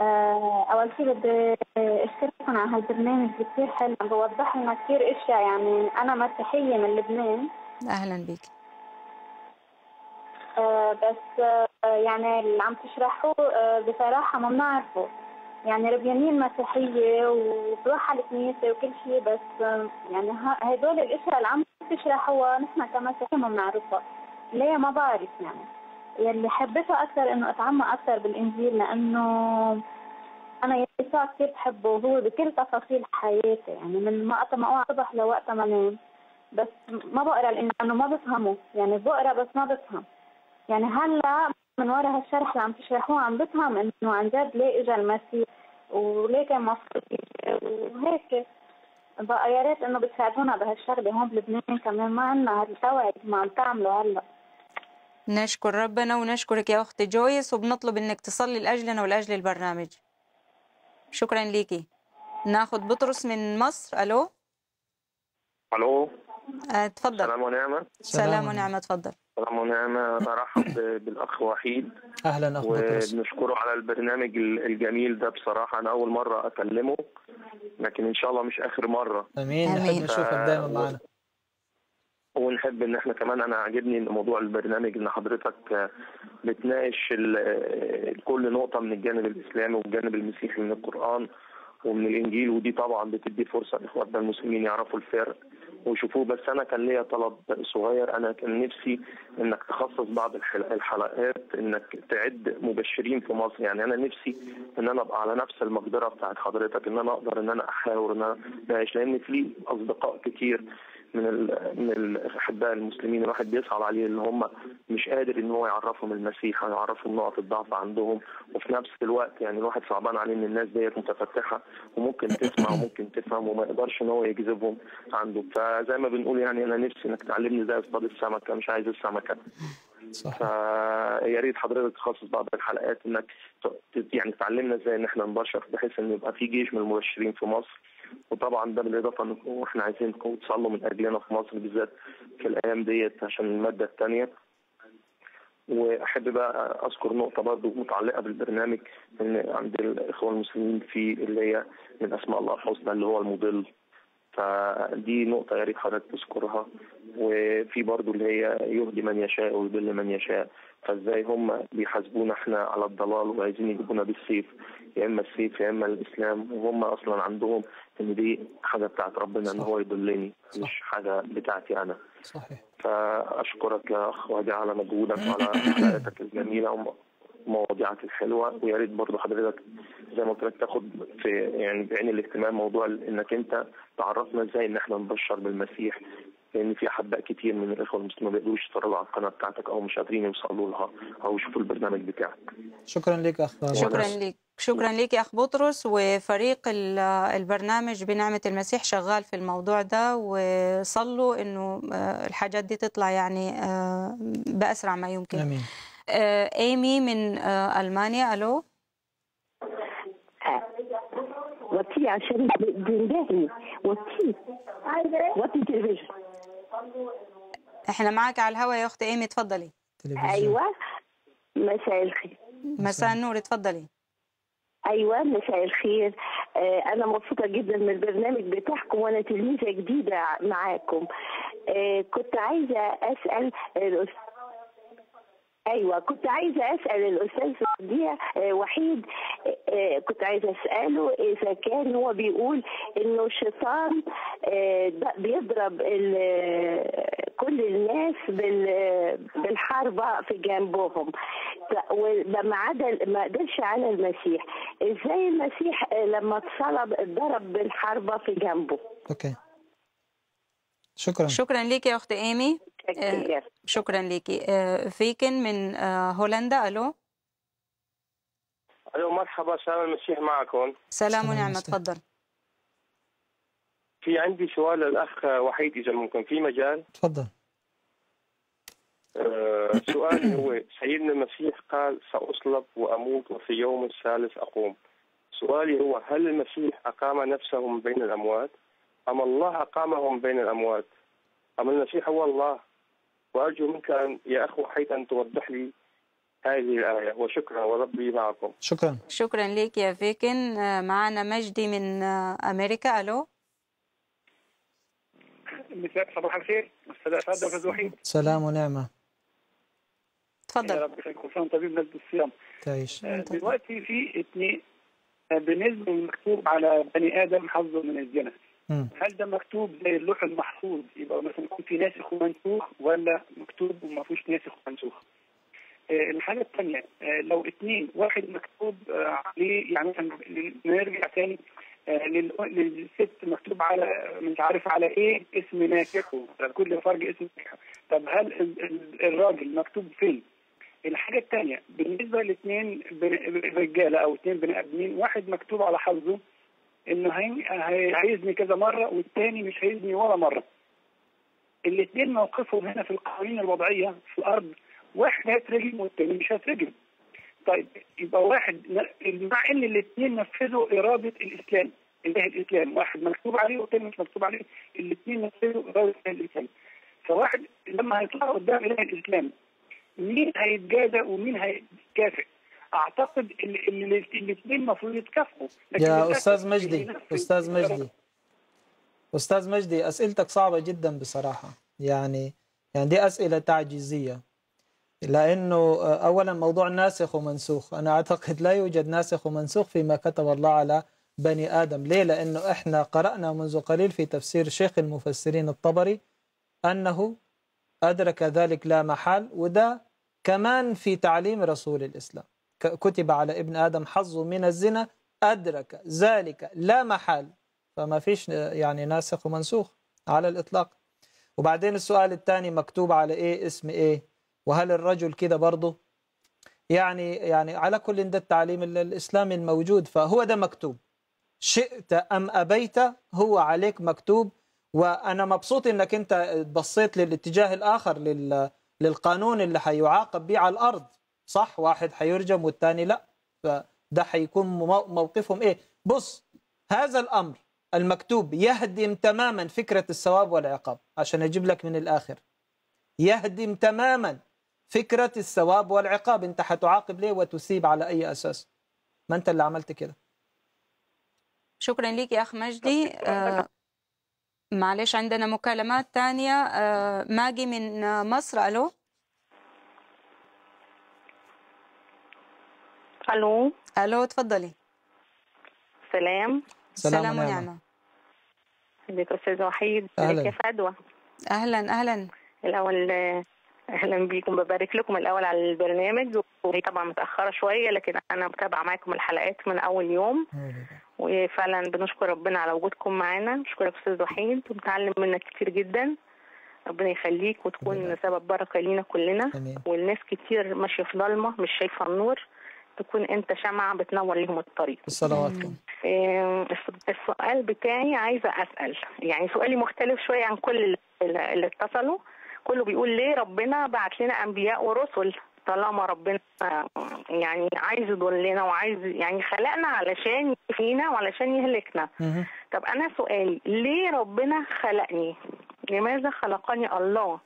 آه، اول شيء بدي اشكركم على هالبرنامج كثير حلو بوضح لنا كثير اشياء يعني انا مسيحيه من لبنان اهلا بك آه، بس آه، يعني اللي عم تشرحوه آه، بصراحة ما بنعرفه يعني ربيانين مسيحية وبروح على الكنيسة وكل شيء بس يعني هدول الأشياء اللي عم تشرحوها نحن كمسيحيين ما بنعرفها ليه ما بعرف يعني يلي حبيته أكثر إنه أتعمق أكثر بالإنجيل لأنه أنا يسوع كثير بحبه وهو بكل تفاصيل حياتي يعني من وقت ما أوعى الصبح لوقت ما أنام بس ما بقرا لأنه ما بفهمه يعني بقرا بس ما بفهم يعني هلا من وراء هالشرح اللي عم تشرحوه عم بفهم انه عن جد ليه اجى المسيح وليه كان مفروض وهيك بقى يا ريت انه بتساعدونا بهالشغله هون بلبنان كمان ما عندنا هالتوعيه ما عم تعمله هلا نشكر ربنا ونشكرك يا اختي جويس وبنطلب انك تصلي لاجلنا ولاجل البرنامج شكرا ليكي ناخذ بطرس من مصر الو الو اتفضل آه، سلام ونعمه سلام ونعمه تفضل السلام ونعمة برحب بالاخ وحيد اهلا اخ وبنشكره على البرنامج الجميل ده بصراحه انا اول مره اكلمه لكن ان شاء الله مش اخر مره امين أمين نشوفك دايما معانا ونحب ان احنا كمان انا عاجبني ان موضوع البرنامج ان حضرتك بتناقش كل نقطه من الجانب الاسلامي والجانب المسيحي من القران ومن الانجيل ودي طبعا بتدي فرصه لاخواتنا المسلمين يعرفوا الفرق ويشوفوه بس انا كان ليا طلب صغير انا كان نفسي انك تخصص بعض الحلقات انك تعد مبشرين في مصر يعني انا نفسي ان انا ابقى على نفس المقدره بتاعت حضرتك ان انا اقدر ان انا احاور ان انا لان في اصدقاء كتير من من الاحباء المسلمين الواحد بيصعب عليه ان هم مش قادر ان هو يعرفهم المسيح او يعرفهم نقط الضعف عندهم وفي نفس الوقت يعني الواحد صعبان عليه ان الناس ديت متفتحه وممكن تسمع وممكن تفهم وما يقدرش ان هو يجذبهم عنده فزي ما بنقول يعني انا نفسي انك تعلمني زي اصطاد السمكه مش عايز السمكه صح فيا ريت حضرتك تخصص بعض الحلقات انك يعني تعلمنا ازاي ان احنا نبشر بحيث ان يبقى في جيش من المبشرين في مصر وطبعا ده بالاضافه ان احنا عايزين قوه من اجلنا في مصر بالذات في الايام ديت عشان الماده الثانيه واحب بقى اذكر نقطه برضو متعلقه بالبرنامج ان عند الاخوه المسلمين في اللي هي من اسماء الله الحسنى اللي هو المضل فدي نقطة يا ريت حضرتك تذكرها وفي برضو اللي هي يهدي من يشاء ويضل من يشاء فازاي هم بيحاسبونا احنا على الضلال وعايزين يجيبونا بالسيف يا اما السيف يا اما الاسلام وهم اصلا عندهم ان دي حاجه بتاعت ربنا ان هو يضلني مش حاجه بتاعتي انا صحيح فاشكرك يا اخ وادي على مجهودك وعلى حلقتك الجميله ومواضيعك الحلوه ويا ريت برضه حضرتك زي ما قلت لك تاخد في يعني بعين الاهتمام موضوع انك انت تعرفنا ازاي ان احنا نبشر بالمسيح لان في احباء كتير من الاخوه المسلمين ما بيقدروش يتفرجوا على القناه بتاعتك او مش قادرين يوصلوا لها او يشوفوا البرنامج بتاعك. شكرا لك اخ شكرا لك شكرا لك يا اخ بطرس وفريق البرنامج بنعمه المسيح شغال في الموضوع ده وصلوا انه آه، الحاجات دي تطلع يعني آه، باسرع ما يمكن. امين. آه، ايمي من المانيا الو وطي عشان بندهني وطي وطي تلفزيون انه احنا معاك على الهوا يا اخت ايمي اتفضلي ايوه مساء الخير مساء النور اتفضلي ايوه مساء الخير آه، انا مبسوطه جدا من البرنامج بتاعكم وانا تلميذه جديده معاكم آه، كنت عايزه اسال الاستاذ ايوه كنت عايزه اسال الاستاذ وديع آه، وحيد آه، آه، كنت عايزه اساله اذا كان هو بيقول انه الشيطان بيضرب كل الناس بالحربه في جنبهم وما عدا ما قدرش على المسيح ازاي المسيح لما اتصلب اتضرب بالحربه في جنبه اوكي شكرا شكرا ليكي يا اخت ايمي شكرا آه، ليكي آه، فيكن من آه، هولندا الو الو مرحبا سلام المسيح معكم سلام ونعمه تفضل في عندي سؤال للاخ وحيد اذا ممكن في مجال تفضل سؤال سؤالي هو سيدنا المسيح قال سأصلب وأموت وفي يوم الثالث أقوم سؤالي هو هل المسيح أقام نفسه من بين الأموات؟ أم الله أقامهم بين الأموات أم المسيح هو الله وأرجو منك أن يا أخو حيث أن توضح لي هذه الآية وشكرا وربي معكم شكرا شكرا لك يا فيكن آه، معنا مجدي من آه، أمريكا ألو مساء صباح الخير مساء تفضل أستاذ وحيد سلام ونعمة تفضل يا رب يخليك طبيب نزل الصيام تعيش آه، دلوقتي في اثنين بالنسبة للمكتوب على بني آدم حظه من الجنة هل ده مكتوب زي اللوح المحفوظ يبقى مثلا يكون في ناسخ ومنسوخ ولا مكتوب وما فيهوش ناسخ ومنسوخ؟ آه، الحاجة الثانية آه، لو اثنين واحد مكتوب آه، عليه يعني مثلا نرجع ثاني للست مكتوب على مش عارف على ايه اسم ناكحه كل فرج اسم ناكحه طب هل الراجل مكتوب فين؟ الحاجة الثانية بالنسبة لاثنين رجالة أو اثنين بني آدمين واحد مكتوب على حظه انه هيعيزني كذا مره والثاني مش هيعيزني ولا مره. الاثنين موقفهم هنا في القوانين الوضعيه في الارض واحد هيترجم والثاني مش هيترجم. طيب يبقى واحد مع ان الاثنين نفذوا اراده الاسلام اله الاسلام واحد مكتوب عليه والثاني مش مكتوب عليه الاثنين نفذوا اراده اله الاسلام. فواحد لما هيطلع قدام اله الاسلام مين هيتجازى ومين هيتكافئ اعتقد ان الاثنين المفروض يتكافئوا يا استاذ مجدي استاذ مجدي استاذ مجدي اسئلتك صعبه جدا بصراحه يعني يعني دي اسئله تعجيزيه لانه آه، اولا موضوع ناسخ ومنسوخ انا اعتقد لا يوجد ناسخ ومنسوخ فيما كتب الله على بني ادم ليه لانه احنا قرانا منذ قليل في تفسير شيخ المفسرين الطبري انه ادرك ذلك لا محال وده كمان في تعليم رسول الاسلام كتب على ابن آدم حظه من الزنا أدرك ذلك لا محال فما فيش يعني ناسخ ومنسوخ على الإطلاق وبعدين السؤال الثاني مكتوب على إيه اسم إيه وهل الرجل كده برضه يعني يعني على كل ده التعليم الإسلامي الموجود فهو ده مكتوب شئت أم أبيت هو عليك مكتوب وأنا مبسوط إنك أنت بصيت للاتجاه الآخر لل للقانون اللي هيعاقب بيه على الأرض صح واحد حيرجم والثاني لا فده حيكون موقفهم ايه بص هذا الامر المكتوب يهدم تماما فكره الثواب والعقاب عشان اجيب لك من الاخر يهدم تماما فكره الثواب والعقاب انت حتعاقب ليه وتثيب على اي اساس ما انت اللي عملت كده شكرا ليك يا اخ مجدي آه معلش عندنا مكالمات ثانيه آه ماجي من مصر الو الو الو اتفضلي سلام سلام ونعمه ازيك يا استاذ وحيد ازيك يا فدوى اهلا اهلا الاول اهلا بيكم ببارك لكم الاول على البرنامج وهي طبعا متاخره شويه لكن انا متابعه معاكم الحلقات من اول يوم وفعلا بنشكر ربنا على وجودكم معانا بشكرك استاذ وحيد وبتعلم منك كتير جدا ربنا يخليك وتكون سبب بركه لينا كلنا والناس كتير ماشيه في ضلمه مش شايفه النور تكون انت شمعة بتنور لهم الطريق الصلوات السؤال بتاعي عايزة أسأل يعني سؤالي مختلف شوية عن كل اللي اتصلوا كله بيقول ليه ربنا بعت لنا أنبياء ورسل طالما ربنا يعني عايز يضلنا وعايز يعني خلقنا علشان فينا وعلشان يهلكنا طب انا سؤالي ليه ربنا خلقني لماذا خلقني الله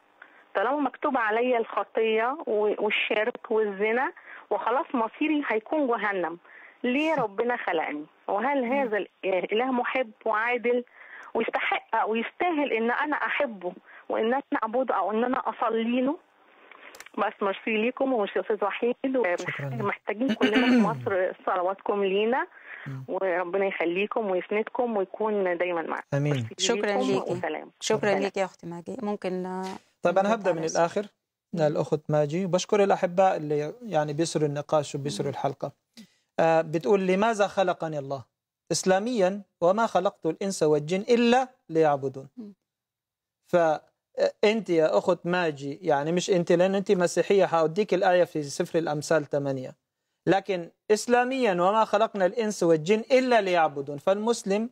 طالما مكتوب عليا الخطيه والشرك والزنا وخلاص مصيري هيكون جهنم ليه ربنا خلقني وهل هذا الاله محب وعادل ويستحق او يستاهل ان انا احبه وان انا اعبده او ان انا اصلي له بس ميرسي ليكم استاذ وحيد ومحتاجين كلنا في مصر صلواتكم لينا وربنا يخليكم ويسندكم ويكون دايما معنا امين شكرا ليكي شكرا ليكي يا اختي ماجي ممكن طيب انا هبدا من الاخر الأخت ماجي بشكر الأحباء اللي يعني بيسروا النقاش وبيسروا الحلقة آه، بتقول لماذا خلقني الله إسلاميا وما خلقت الإنس والجن إلا ليعبدون فأنت آه، يا أخت ماجي يعني مش أنت لأن أنت مسيحية حاوديك الآية في سفر الأمثال 8 لكن إسلاميا وما خلقنا الإنس والجن إلا ليعبدون فالمسلم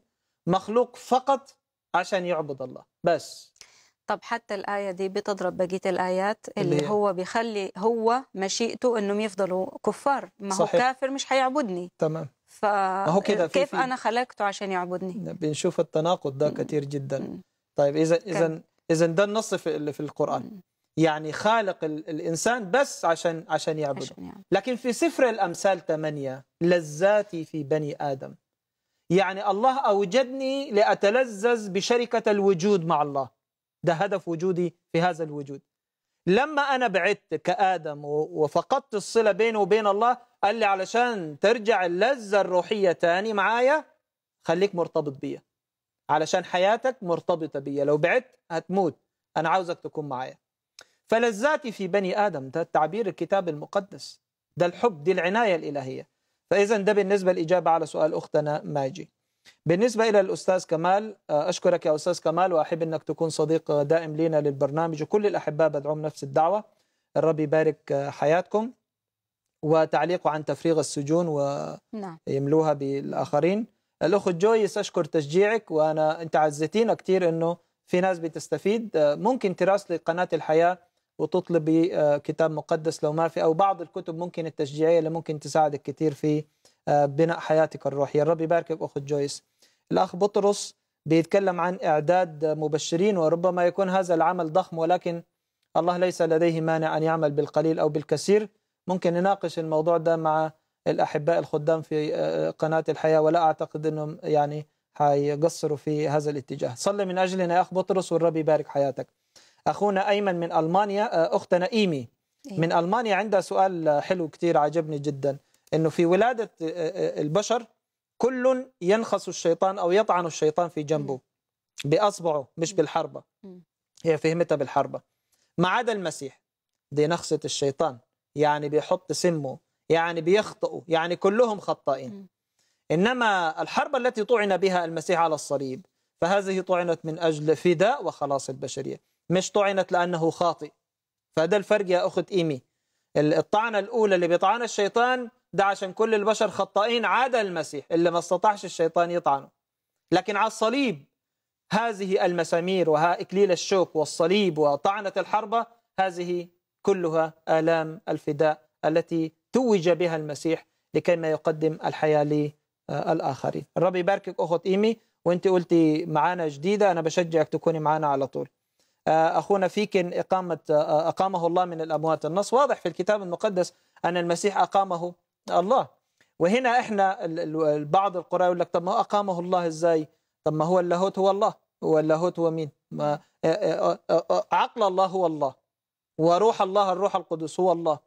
مخلوق فقط عشان يعبد الله بس طب حتى الآية دي بتضرب بقية الآيات اللي, اللي هو بيخلي هو مشيئته أنهم يفضلوا كفار ما صحيح. هو كافر مش هيعبدني تمام ف... ما هو كده كيف في... أنا خلقته عشان يعبدني بنشوف التناقض ده كتير جدا طيب إذا إذا إذا ده النص في اللي في القرآن يعني خالق الإنسان بس عشان عشان يعبده عشان يعني. لكن في سفر الأمثال ثمانية لذاتي في بني آدم يعني الله أوجدني لأتلذذ بشركة الوجود مع الله ده هدف وجودي في هذا الوجود لما أنا بعدت كآدم وفقدت الصلة بيني وبين الله قال لي علشان ترجع اللذة الروحية تاني معايا خليك مرتبط بيا علشان حياتك مرتبطة بيا لو بعدت هتموت أنا عاوزك تكون معايا فلذاتي في بني آدم ده تعبير الكتاب المقدس ده الحب دي العناية الإلهية فإذا ده بالنسبة الإجابة على سؤال أختنا ماجي بالنسبة إلى الأستاذ كمال آه، أشكرك يا أستاذ كمال وأحب أنك تكون صديق آه، دائم لنا للبرنامج وكل الأحباء أدعوهم نفس الدعوة الرب يبارك آه، حياتكم وتعليقه عن تفريغ السجون ويملوها نعم. بالآخرين الأخ جويس أشكر تشجيعك وأنا أنت عزتينا كثير أنه في ناس بتستفيد ممكن تراسلي قناة الحياة وتطلبي كتاب مقدس لو ما في أو بعض الكتب ممكن التشجيعية اللي ممكن تساعدك كثير في بناء حياتك الروحيه الرب يباركك اخت جويس الاخ بطرس بيتكلم عن اعداد مبشرين وربما يكون هذا العمل ضخم ولكن الله ليس لديه مانع ان يعمل بالقليل او بالكثير ممكن نناقش الموضوع ده مع الاحباء الخدام في آه، آه، قناه الحياه ولا اعتقد انهم يعني هيقصروا في هذا الاتجاه صلي من اجلنا يا اخ بطرس والرب يبارك حياتك اخونا ايمن من المانيا آه، اختنا ايمي إيه. من المانيا عندها سؤال حلو كثير عجبني جدا انه في ولاده آه، آه، البشر كل ينخص الشيطان او يطعن الشيطان في جنبه باصبعه مش بالحربه هي فهمتها بالحربه ما عدا المسيح دي نخسه الشيطان يعني بيحط سمه يعني بيخطئوا يعني كلهم خطائين انما الحربه التي طعن بها المسيح على الصليب فهذه طعنت من اجل فداء وخلاص البشريه مش طعنت لانه خاطئ فهذا الفرق يا اخت ايمي الطعنه الاولى اللي بيطعن الشيطان ده عشان كل البشر خطائين عدا المسيح اللي ما استطاعش الشيطان يطعنه لكن على الصليب هذه المسامير وها إكليل الشوك والصليب وطعنة الحربة هذه كلها آلام الفداء التي توج بها المسيح لكيما يقدم الحياة للآخرين الرب يباركك أخت إيمي وانت قلتي معانا جديدة أنا بشجعك تكوني معانا على طول آه، أخونا فيكن إقامة آه، أقامه الله من الأموات النص واضح في الكتاب المقدس أن المسيح أقامه الله وهنا احنا بعض القراء يقول لك طب ما اقامه الله ازاي طب ما هو اللاهوت هو الله هو اللاهوت هو مين ما عقل الله هو الله وروح الله الروح القدس هو الله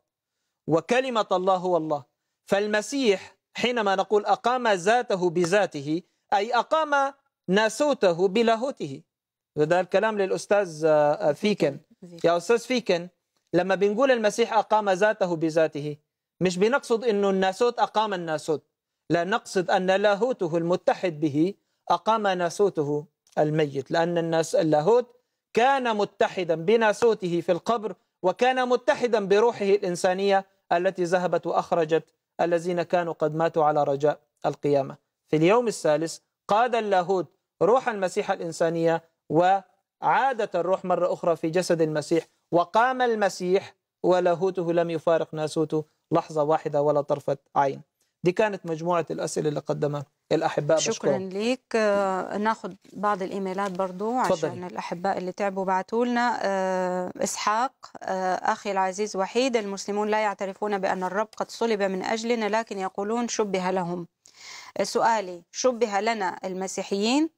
وكلمة الله هو الله فالمسيح حينما نقول أقام ذاته بذاته أي أقام ناسوته بلاهوته وده الكلام للأستاذ آه، آه، فيكن يا أستاذ فيكن لما بنقول المسيح أقام ذاته بذاته مش بنقصد انه الناسوت اقام الناسوت لا نقصد ان لاهوته المتحد به اقام ناسوته الميت لان الناس اللاهوت كان متحدا بناسوته في القبر وكان متحدا بروحه الانسانيه التي ذهبت واخرجت الذين كانوا قد ماتوا على رجاء القيامه. في اليوم الثالث قاد اللاهوت روح المسيح الانسانيه وعادت الروح مره اخرى في جسد المسيح وقام المسيح ولاهوته لم يفارق ناسوته لحظة واحدة ولا طرفة عين دي كانت مجموعة الأسئلة اللي قدمها الأحباء شكرا بشكرهم. ليك آه، ناخد بعض الإيميلات برضو فضل. عشان الأحباء اللي تعبوا بعثوا لنا آه، إسحاق آه، أخي العزيز وحيد المسلمون لا يعترفون بأن الرب قد صلب من أجلنا لكن يقولون شبه لهم سؤالي شبه لنا المسيحيين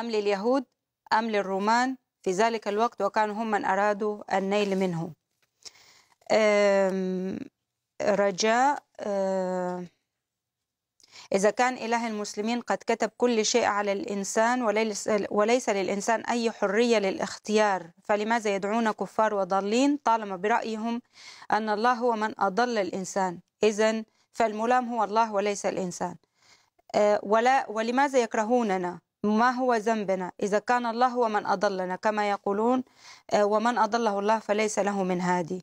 أم لليهود أم للرومان في ذلك الوقت وكانوا هم من أرادوا النيل منه رجاء إذا كان إله المسلمين قد كتب كل شيء على الإنسان وليس للإنسان أي حرية للاختيار فلماذا يدعون كفار وضالين طالما برأيهم أن الله هو من أضل الإنسان إذا فالملام هو الله وليس الإنسان آه، ولا ولماذا يكرهوننا ما هو ذنبنا إذا كان الله هو من أضلنا كما يقولون آه، ومن أضله الله فليس له من هادي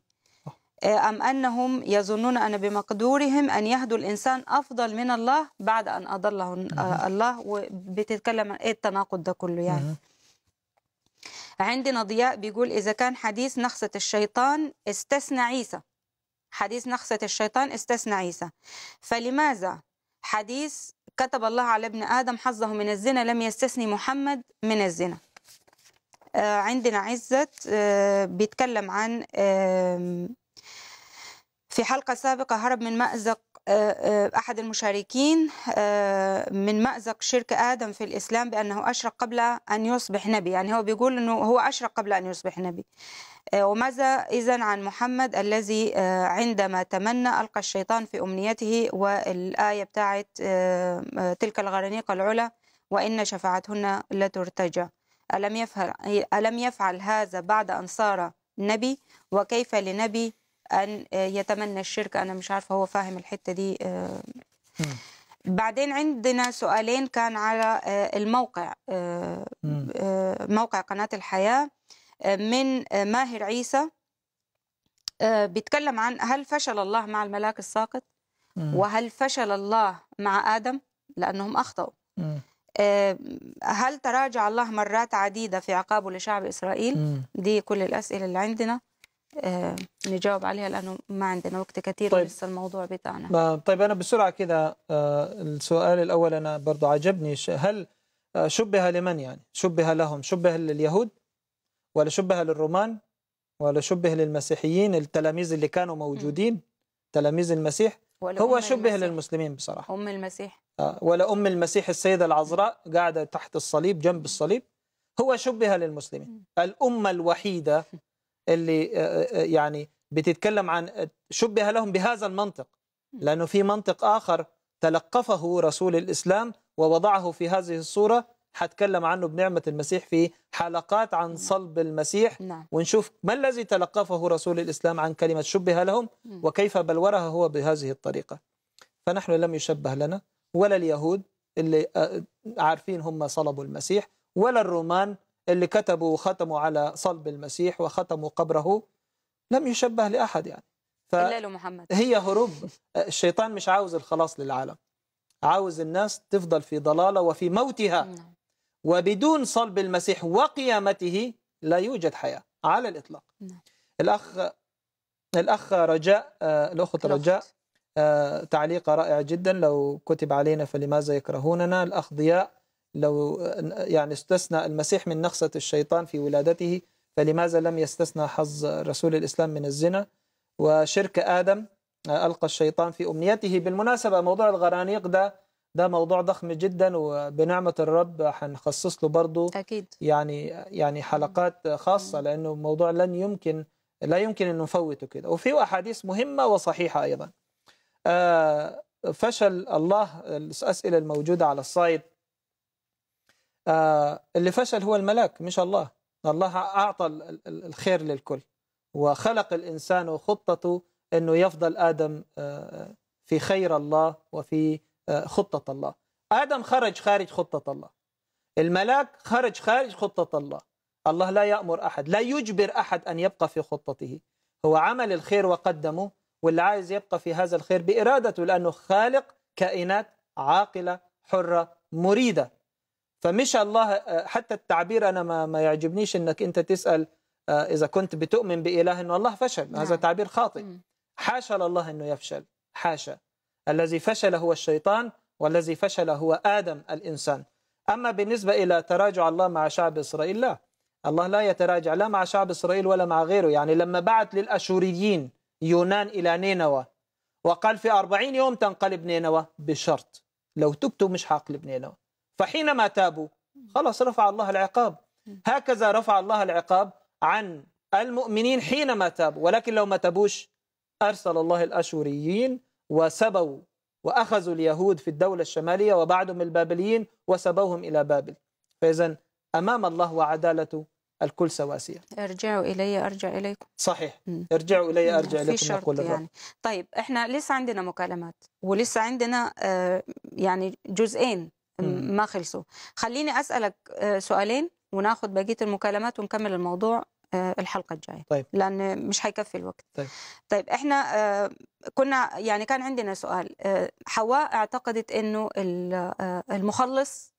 آه، أم أنهم يظنون أن بمقدورهم أن يهدوا الإنسان أفضل من الله بعد أن أضله آه، الله وبتتكلم عن إيه التناقض ده كله يعني عندنا ضياء بيقول إذا كان حديث نخسة الشيطان استثنى عيسى حديث نخسة الشيطان استثنى عيسى فلماذا حديث كتب الله على ابن آدم حظه من الزنا لم يستثني محمد من الزنا آه، عندنا عزت بيتكلم عن في حلقة سابقة هرب من مأزق آه، آه، أحد المشاركين آه، من مأزق شرك آدم في الإسلام بأنه أشرق قبل أن يصبح نبي يعني هو بيقول أنه هو أشرق قبل أن يصبح نبي وماذا إذا عن محمد الذي عندما تمنى ألقى الشيطان في أمنيته والآية بتاعت تلك الغرانيق العلا وإن شفاعتهن لترتجى ألم يفعل, ألم يفعل هذا بعد أن صار نبي وكيف لنبي ان آه، يتمنى الشرك انا مش عارفه هو فاهم الحته دي آه. بعدين عندنا سؤالين كان على آه، الموقع موقع قناه الحياه من ماهر عيسى بيتكلم عن هل فشل الله مع الملاك الساقط وهل فشل الله مع ادم لانهم اخطاوا هل تراجع الله مرات عديده في عقابه لشعب اسرائيل دي كل الاسئله اللي عندنا آه، نجاوب عليها لانه ما عندنا وقت كثير طيب. لسه الموضوع بتاعنا طيب انا بسرعه كده آه، السؤال الاول انا برضو عجبني هل آه، شبه لمن يعني شبه لهم شبه لليهود ولا شبه للرومان ولا شبه للمسيحيين التلاميذ اللي كانوا موجودين م. تلاميذ المسيح هو شبه المسيح. للمسلمين بصراحه ام المسيح آه ولا ام المسيح السيده العذراء قاعده تحت الصليب جنب الصليب هو شبه للمسلمين الامه الوحيده اللي آه، آه، آه، يعني بتتكلم عن شبه لهم بهذا المنطق لأنه في منطق آخر تلقفه رسول الإسلام ووضعه في هذه الصورة حتكلم عنه بنعمة المسيح في حلقات عن صلب المسيح نعم. ونشوف ما الذي تلقفه رسول الإسلام عن كلمة شبه لهم وكيف بلورها هو بهذه الطريقة فنحن لم يشبه لنا ولا اليهود اللي عارفين هم صلبوا المسيح ولا الرومان اللي كتبوا وختموا على صلب المسيح وختموا قبره لم يشبه لأحد يعني ف محمد هي هروب الشيطان مش عاوز الخلاص للعالم عاوز الناس تفضل في ضلالة وفي موتها نعم. وبدون صلب المسيح وقيامته لا يوجد حياة على الإطلاق نعم. الأخ الأخ رجاء الأخت رجاء آه، تعليق رائع جدا لو كتب علينا فلماذا يكرهوننا الأخ ضياء لو يعني استثنى المسيح من نخسة الشيطان في ولادته فلماذا لم يستثنى حظ رسول الإسلام من الزنا وشرك آدم آه، ألقى الشيطان في أمنيته بالمناسبة موضوع الغرانيق ده ده موضوع ضخم جدا وبنعمة الرب هنخصص له برضه أكيد يعني يعني حلقات خاصة لأنه موضوع لن يمكن لا يمكن أن نفوته كده وفي أحاديث مهمة وصحيحة أيضا آه، فشل الله الأسئلة الموجودة على الصايد آه، اللي فشل هو الملاك مش الله الله أعطى الخير للكل وخلق الإنسان وخطته أنه يفضل آدم آه، في خير الله وفي آه، خطة الله آدم خرج خارج خطة الله الملاك خرج خارج خطة الله الله لا يأمر أحد لا يجبر أحد أن يبقى في خطته هو عمل الخير وقدمه واللي عايز يبقى في هذا الخير بإرادته لأنه خالق كائنات عاقلة حرة مريدة فمش الله آه، حتى التعبير انا ما, ما يعجبنيش انك انت تسال آه، اذا كنت بتؤمن باله انه الله فشل نعم. هذا تعبير خاطئ حاشا لله انه يفشل حاشا الذي فشل هو الشيطان والذي فشل هو ادم الانسان اما بالنسبه الى تراجع الله مع شعب اسرائيل لا الله لا يتراجع لا مع شعب اسرائيل ولا مع غيره يعني لما بعث للاشوريين يونان الى نينوى وقال في أربعين يوم تنقلب نينوى بشرط لو تبتوا مش حاقلب نينوى فحينما تابوا خلاص رفع الله العقاب هكذا رفع الله العقاب عن المؤمنين حينما تابوا ولكن لو ما تابوش أرسل الله الأشوريين وسبوا وأخذوا اليهود في الدولة الشمالية وبعدهم البابليين وسبوهم إلى بابل فإذا أمام الله وعدالته الكل سواسية ارجعوا إلي أرجع إليكم صحيح مم. ارجعوا إلي أرجع مم. إليكم نقول يعني. طيب إحنا لسه عندنا مكالمات ولسه عندنا آه يعني جزئين إمم. ما خلصوا خليني اسالك آه، سؤالين وناخد بقيه المكالمات ونكمل الموضوع آه، الحلقه الجايه طيب. لان مش هيكفي الوقت طيب, طيب احنا آه، كنا يعني كان عندنا سؤال حواء اعتقدت انه المخلص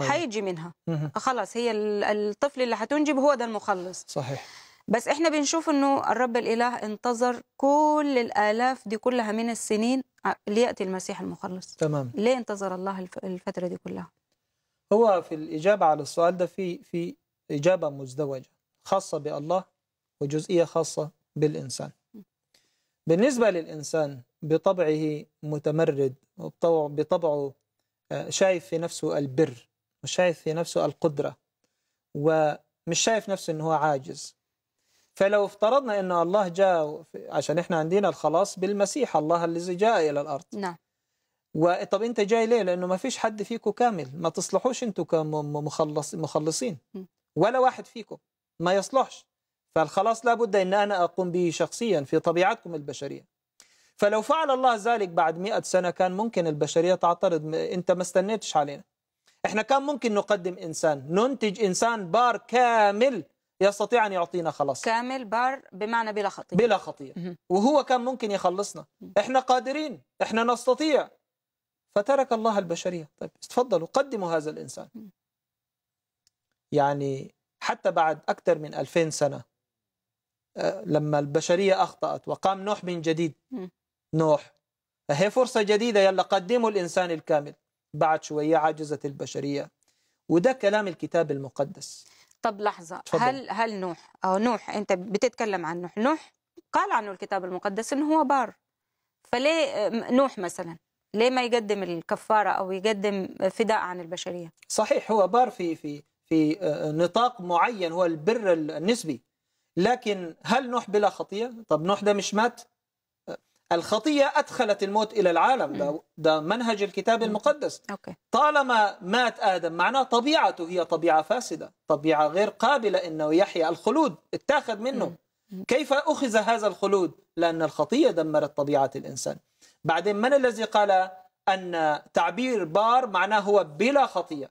هيجي طيب. منها خلاص هي الطفل اللي هتنجب هو ده المخلص صحيح بس احنا بنشوف انه الرب الاله انتظر كل الالاف دي كلها من السنين ليأتي المسيح المخلص تمام ليه انتظر الله الفترة دي كلها هو في الإجابة على السؤال ده في في إجابة مزدوجة خاصة بالله وجزئية خاصة بالإنسان بالنسبة للإنسان بطبعه متمرد بطبعه آه، شايف في نفسه البر وشايف في نفسه القدرة ومش شايف نفسه أنه عاجز فلو افترضنا أن الله جاء عشان إحنا عندنا الخلاص بالمسيح الله الذي جاء إلى الأرض نعم وطب أنت جاي ليه؟ لأنه ما فيش حد فيكم كامل ما تصلحوش أنتوا كمخلص مخلصين ولا واحد فيكم ما يصلحش فالخلاص لابد أن أنا أقوم به شخصيا في طبيعتكم البشرية فلو فعل الله ذلك بعد مئة سنة كان ممكن البشرية تعترض أنت ما استنيتش علينا احنا كان ممكن نقدم إنسان ننتج إنسان بار كامل يستطيع أن يعطينا خلاص كامل بار بمعنى بلا خطية بلا خطية وهو كان ممكن يخلصنا إحنا قادرين إحنا نستطيع فترك الله البشرية طيب تفضلوا قدموا هذا الإنسان يعني حتى بعد أكثر من 2000 سنة آه، لما البشرية أخطأت وقام نوح من جديد نوح هي فرصة جديدة يلا قدموا الإنسان الكامل بعد شوية عجزت البشرية وده كلام الكتاب المقدس طب لحظة تفضل. هل هل نوح أو نوح أنت بتتكلم عن نوح نوح قال عنه الكتاب المقدس إنه هو بار فليه نوح مثلا ليه ما يقدم الكفارة أو يقدم فداء عن البشرية صحيح هو بار في في في آه، آه، نطاق معين هو البر النسبي لكن هل نوح بلا خطية طب نوح ده مش مات الخطية أدخلت الموت إلى العالم ده, ده منهج الكتاب المقدس أوكي. طالما مات آدم معناه طبيعته هي طبيعة فاسدة طبيعة غير قابلة أنه يحيى الخلود اتاخذ منه كيف أخذ هذا الخلود لأن الخطية دمرت طبيعة الإنسان بعدين من الذي قال أن تعبير بار معناه هو بلا خطية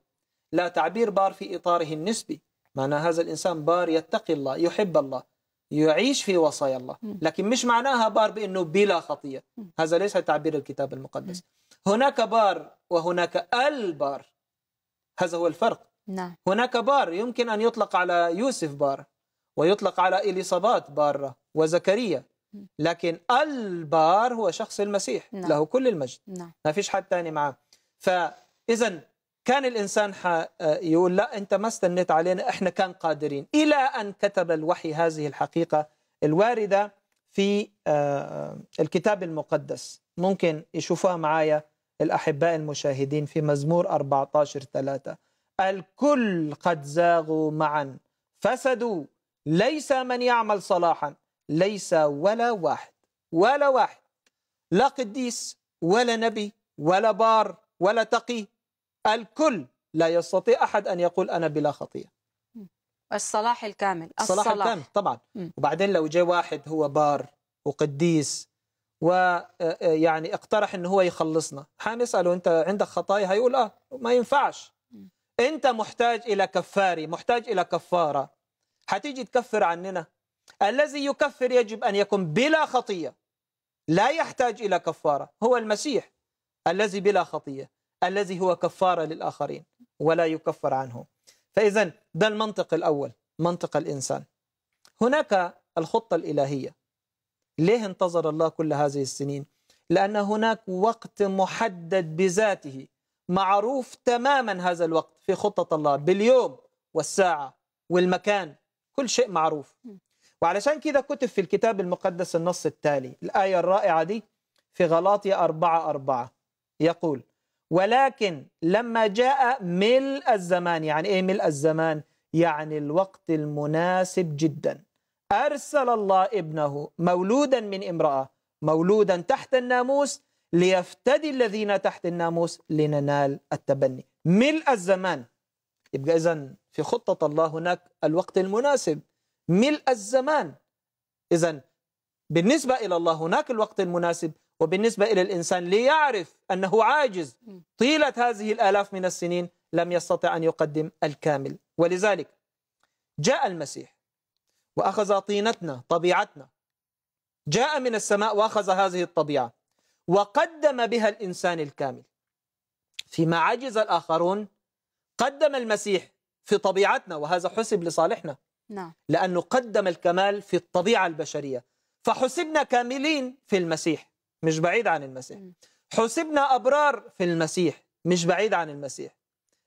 لا تعبير بار في إطاره النسبي معنى هذا الإنسان بار يتقي الله يحب الله يعيش في وصايا الله لكن مش معناها بار بأنه بلا خطية هذا ليس تعبير الكتاب المقدس هناك بار وهناك البار هذا هو الفرق نعم. هناك بار يمكن أن يطلق على يوسف بار ويطلق على إليصابات بارة وزكريا لكن البار هو شخص المسيح نعم. له كل المجد نعم. ما فيش حد تاني معاه فإذا كان الانسان آه، يقول لا انت ما استنيت علينا احنا كان قادرين الى ان كتب الوحي هذه الحقيقه الوارده في آه، آه، الكتاب المقدس ممكن يشوفوها معايا الاحباء المشاهدين في مزمور 14 3 الكل قد زاغوا معا فسدوا ليس من يعمل صلاحا ليس ولا واحد ولا واحد لا قديس ولا نبي ولا بار ولا تقي الكل لا يستطيع أحد أن يقول أنا بلا خطيئة الصلاح الكامل الصلاح, الصلاح الكامل طبعا م. وبعدين لو جاء واحد هو بار وقديس ويعني آه، آه، اقترح ان هو يخلصنا حنساله انت عندك خطايا هيقول اه ما ينفعش انت محتاج الى كفاري محتاج الى كفاره هتيجي تكفر عننا الذي يكفر يجب ان يكون بلا خطيه لا يحتاج الى كفاره هو المسيح الذي بلا خطيه الذي هو كفارة للآخرين ولا يكفر عنه فإذا ده المنطق الأول منطق الإنسان هناك الخطة الإلهية ليه انتظر الله كل هذه السنين لأن هناك وقت محدد بذاته معروف تماما هذا الوقت في خطة الله باليوم والساعة والمكان كل شيء معروف وعلشان كده كتب في الكتاب المقدس النص التالي الآية الرائعة دي في غلاطية أربعة أربعة يقول ولكن لما جاء ملء الزمان يعني ايه ملء الزمان يعني الوقت المناسب جدا ارسل الله ابنه مولودا من امراه مولودا تحت الناموس ليفتدي الذين تحت الناموس لننال التبني ملء الزمان يبقى اذا في خطه الله هناك الوقت المناسب ملء الزمان اذا بالنسبه الى الله هناك الوقت المناسب وبالنسبة إلى الإنسان ليعرف أنه عاجز طيلة هذه الآلاف من السنين لم يستطع أن يقدم الكامل ولذلك جاء المسيح وأخذ طينتنا طبيعتنا جاء من السماء وأخذ هذه الطبيعة وقدم بها الإنسان الكامل فيما عجز الآخرون قدم المسيح في طبيعتنا وهذا حسب لصالحنا نعم. لأنه قدم الكمال في الطبيعة البشرية فحسبنا كاملين في المسيح مش بعيد عن المسيح حسبنا أبرار في المسيح مش بعيد عن المسيح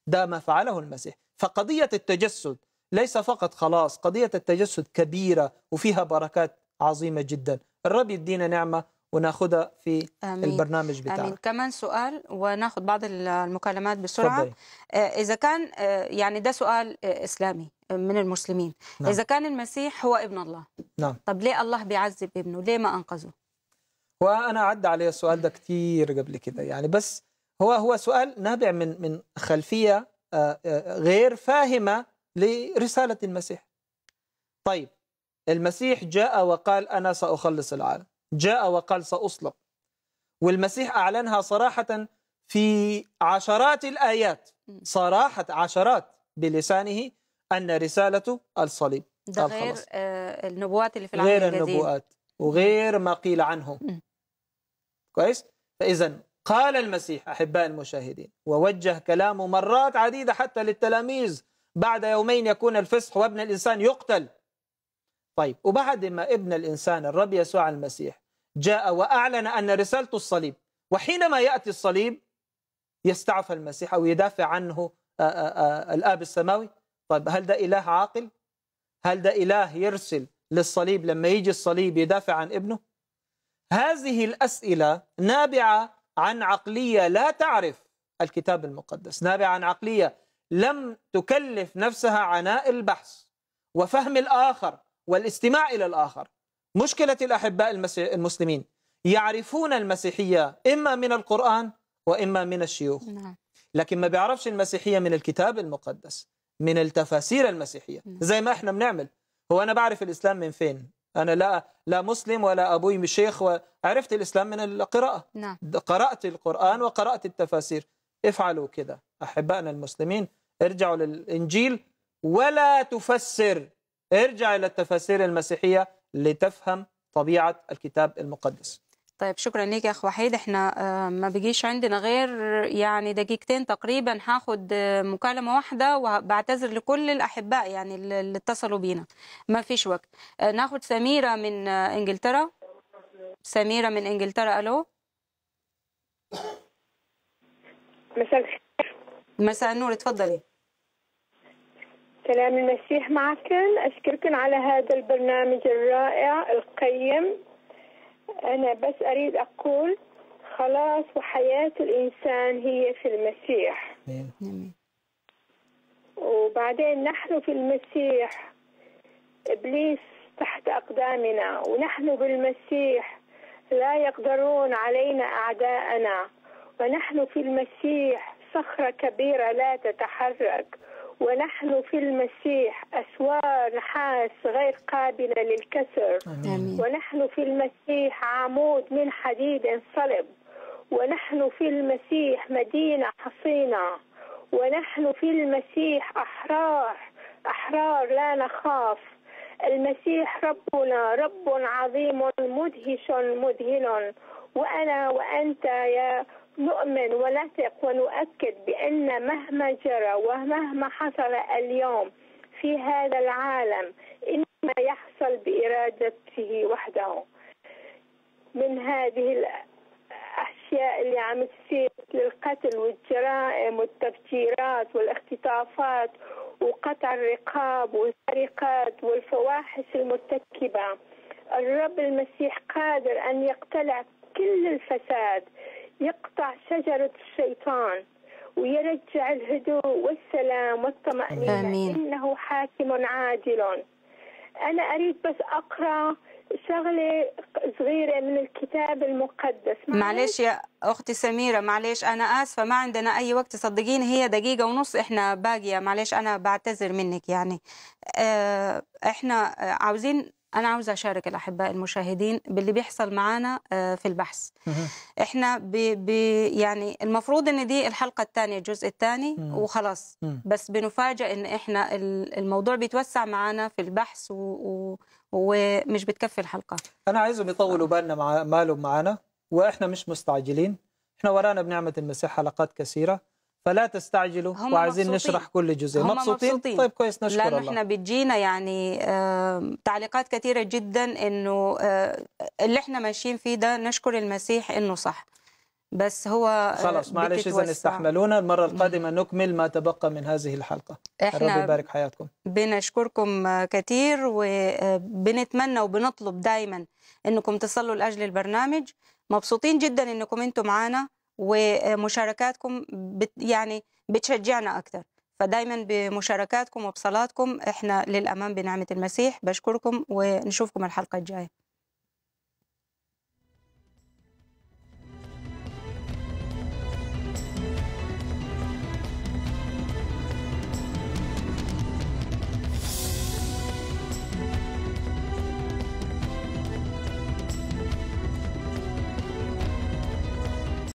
ده ما فعله المسيح فقضية التجسد ليس فقط خلاص قضية التجسد كبيرة وفيها بركات عظيمة جدا الرب يدينا نعمة وناخدها في آمين. البرنامج بتاعنا آمين. كمان سؤال وناخد بعض المكالمات بسرعة فضل. آه، إذا كان آه، يعني ده سؤال آه، إسلامي من المسلمين نعم. إذا كان المسيح هو ابن الله نعم. طب ليه الله بيعذب ابنه ليه ما أنقذه وانا عدى عليه السؤال ده كتير قبل كده يعني بس هو هو سؤال نابع من من خلفيه آه، آه، غير فاهمه لرساله المسيح. طيب المسيح جاء وقال انا ساخلص العالم، جاء وقال ساصلب. والمسيح اعلنها صراحه في عشرات الايات صراحه عشرات بلسانه ان رسالته الصليب ده غير الخلاص. آه، النبوات اللي في العهد الجديد غير النبوات وغير ما قيل عنه كويس فإذا قال المسيح أحباء المشاهدين ووجه كلامه مرات عديدة حتى للتلاميذ بعد يومين يكون الفصح وابن الإنسان يقتل طيب وبعد ما ابن الإنسان الرب يسوع المسيح جاء وأعلن أن رسالته الصليب وحينما يأتي الصليب يستعفى المسيح أو يدافع عنه الآب السماوي طيب هل ده إله عاقل؟ هل ده إله يرسل للصليب لما يجي الصليب يدافع عن ابنه؟ هذه الأسئلة نابعة عن عقلية لا تعرف الكتاب المقدس نابعة عن عقلية لم تكلف نفسها عناء البحث وفهم الآخر والاستماع إلى الآخر مشكلة الأحباء المسلمين يعرفون المسيحية إما من القرآن وإما من الشيوخ نعم. لكن ما بيعرفش المسيحية من الكتاب المقدس من التفاسير المسيحية نعم. زي ما احنا بنعمل هو أنا بعرف الإسلام من فين أنا لا لا مسلم ولا أبوي مش شيخ وعرفت الإسلام من القراءة نعم. قرأت القرآن وقرأت التفاسير افعلوا كده أحبائنا المسلمين ارجعوا للإنجيل ولا تفسر ارجع إلى التفاسير المسيحية لتفهم طبيعة الكتاب المقدس طيب شكرا ليك يا اخ وحيد احنا آه، ما بيجيش عندنا غير يعني دقيقتين تقريبا هاخد آه، مكالمه واحده وبعتذر لكل الاحباء يعني اللي اتصلوا بينا ما فيش وقت آه، ناخد سميره من انجلترا سميره من انجلترا الو مساء الخير مساء النور اتفضلي سلام المسيح معكم اشكركم على هذا البرنامج الرائع القيم أنا بس أريد أقول خلاص وحياة الإنسان هي في المسيح وبعدين نحن في المسيح إبليس تحت أقدامنا ونحن بالمسيح لا يقدرون علينا أعداءنا ونحن في المسيح صخرة كبيرة لا تتحرك ونحن في المسيح أسوار نحاس غير قابلة للكسر آمين. ونحن في المسيح عمود من حديد صلب ونحن في المسيح مدينة حصينة ونحن في المسيح أحرار أحرار لا نخاف المسيح ربنا رب عظيم مدهش مذهل وأنا وأنت يا نؤمن ونثق ونؤكد بأن مهما جرى ومهما حصل اليوم في هذا العالم إنما يحصل بإرادته وحده من هذه الأشياء اللي عم تصير للقتل والجرائم والتفجيرات والاختطافات وقطع الرقاب والسرقات والفواحش المرتكبة الرب المسيح قادر أن يقتلع كل الفساد يقطع شجرة الشيطان ويرجع الهدوء والسلام والطمأنينة آمين. إنه حاكم عادل أنا أريد بس أقرأ شغلة صغيرة من الكتاب المقدس معلش يا أختي سميرة معلش أنا آسفة ما عندنا أي وقت صدقيني هي دقيقة ونص إحنا باقية معلش أنا بعتذر منك يعني آه، إحنا عاوزين انا عاوزه اشارك الاحباء المشاهدين باللي بيحصل معانا آه، في البحث احنا بي بي يعني المفروض ان دي الحلقه الثانيه الجزء الثاني وخلاص بس بنفاجئ ان احنا الموضوع بيتوسع معانا في البحث و... و... ومش بتكفي الحلقه انا عايزهم يطولوا بالنا مع مالهم معانا واحنا مش مستعجلين احنا ورانا بنعمه المسيح حلقات كثيره فلا تستعجلوا وعايزين نشرح كل جزء هم مبسوطين؟, مبسوطين طيب كويس نشكر لأنه الله احنا بتجينا يعني آه، تعليقات كثيره جدا انه آه، اللي احنا ماشيين فيه ده نشكر المسيح انه صح بس هو آه، خلاص معلش اذا استحملونا المره القادمه نكمل ما تبقى من هذه الحلقه احنا رب يبارك حياتكم بنشكركم كثير وبنتمنى وبنطلب دائما انكم تصلوا لاجل البرنامج مبسوطين جدا انكم انتم معانا ومشاركاتكم بت يعني بتشجعنا اكثر فدايما بمشاركاتكم وبصلاتكم احنا للأمام بنعمة المسيح بشكركم ونشوفكم الحلقة الجاية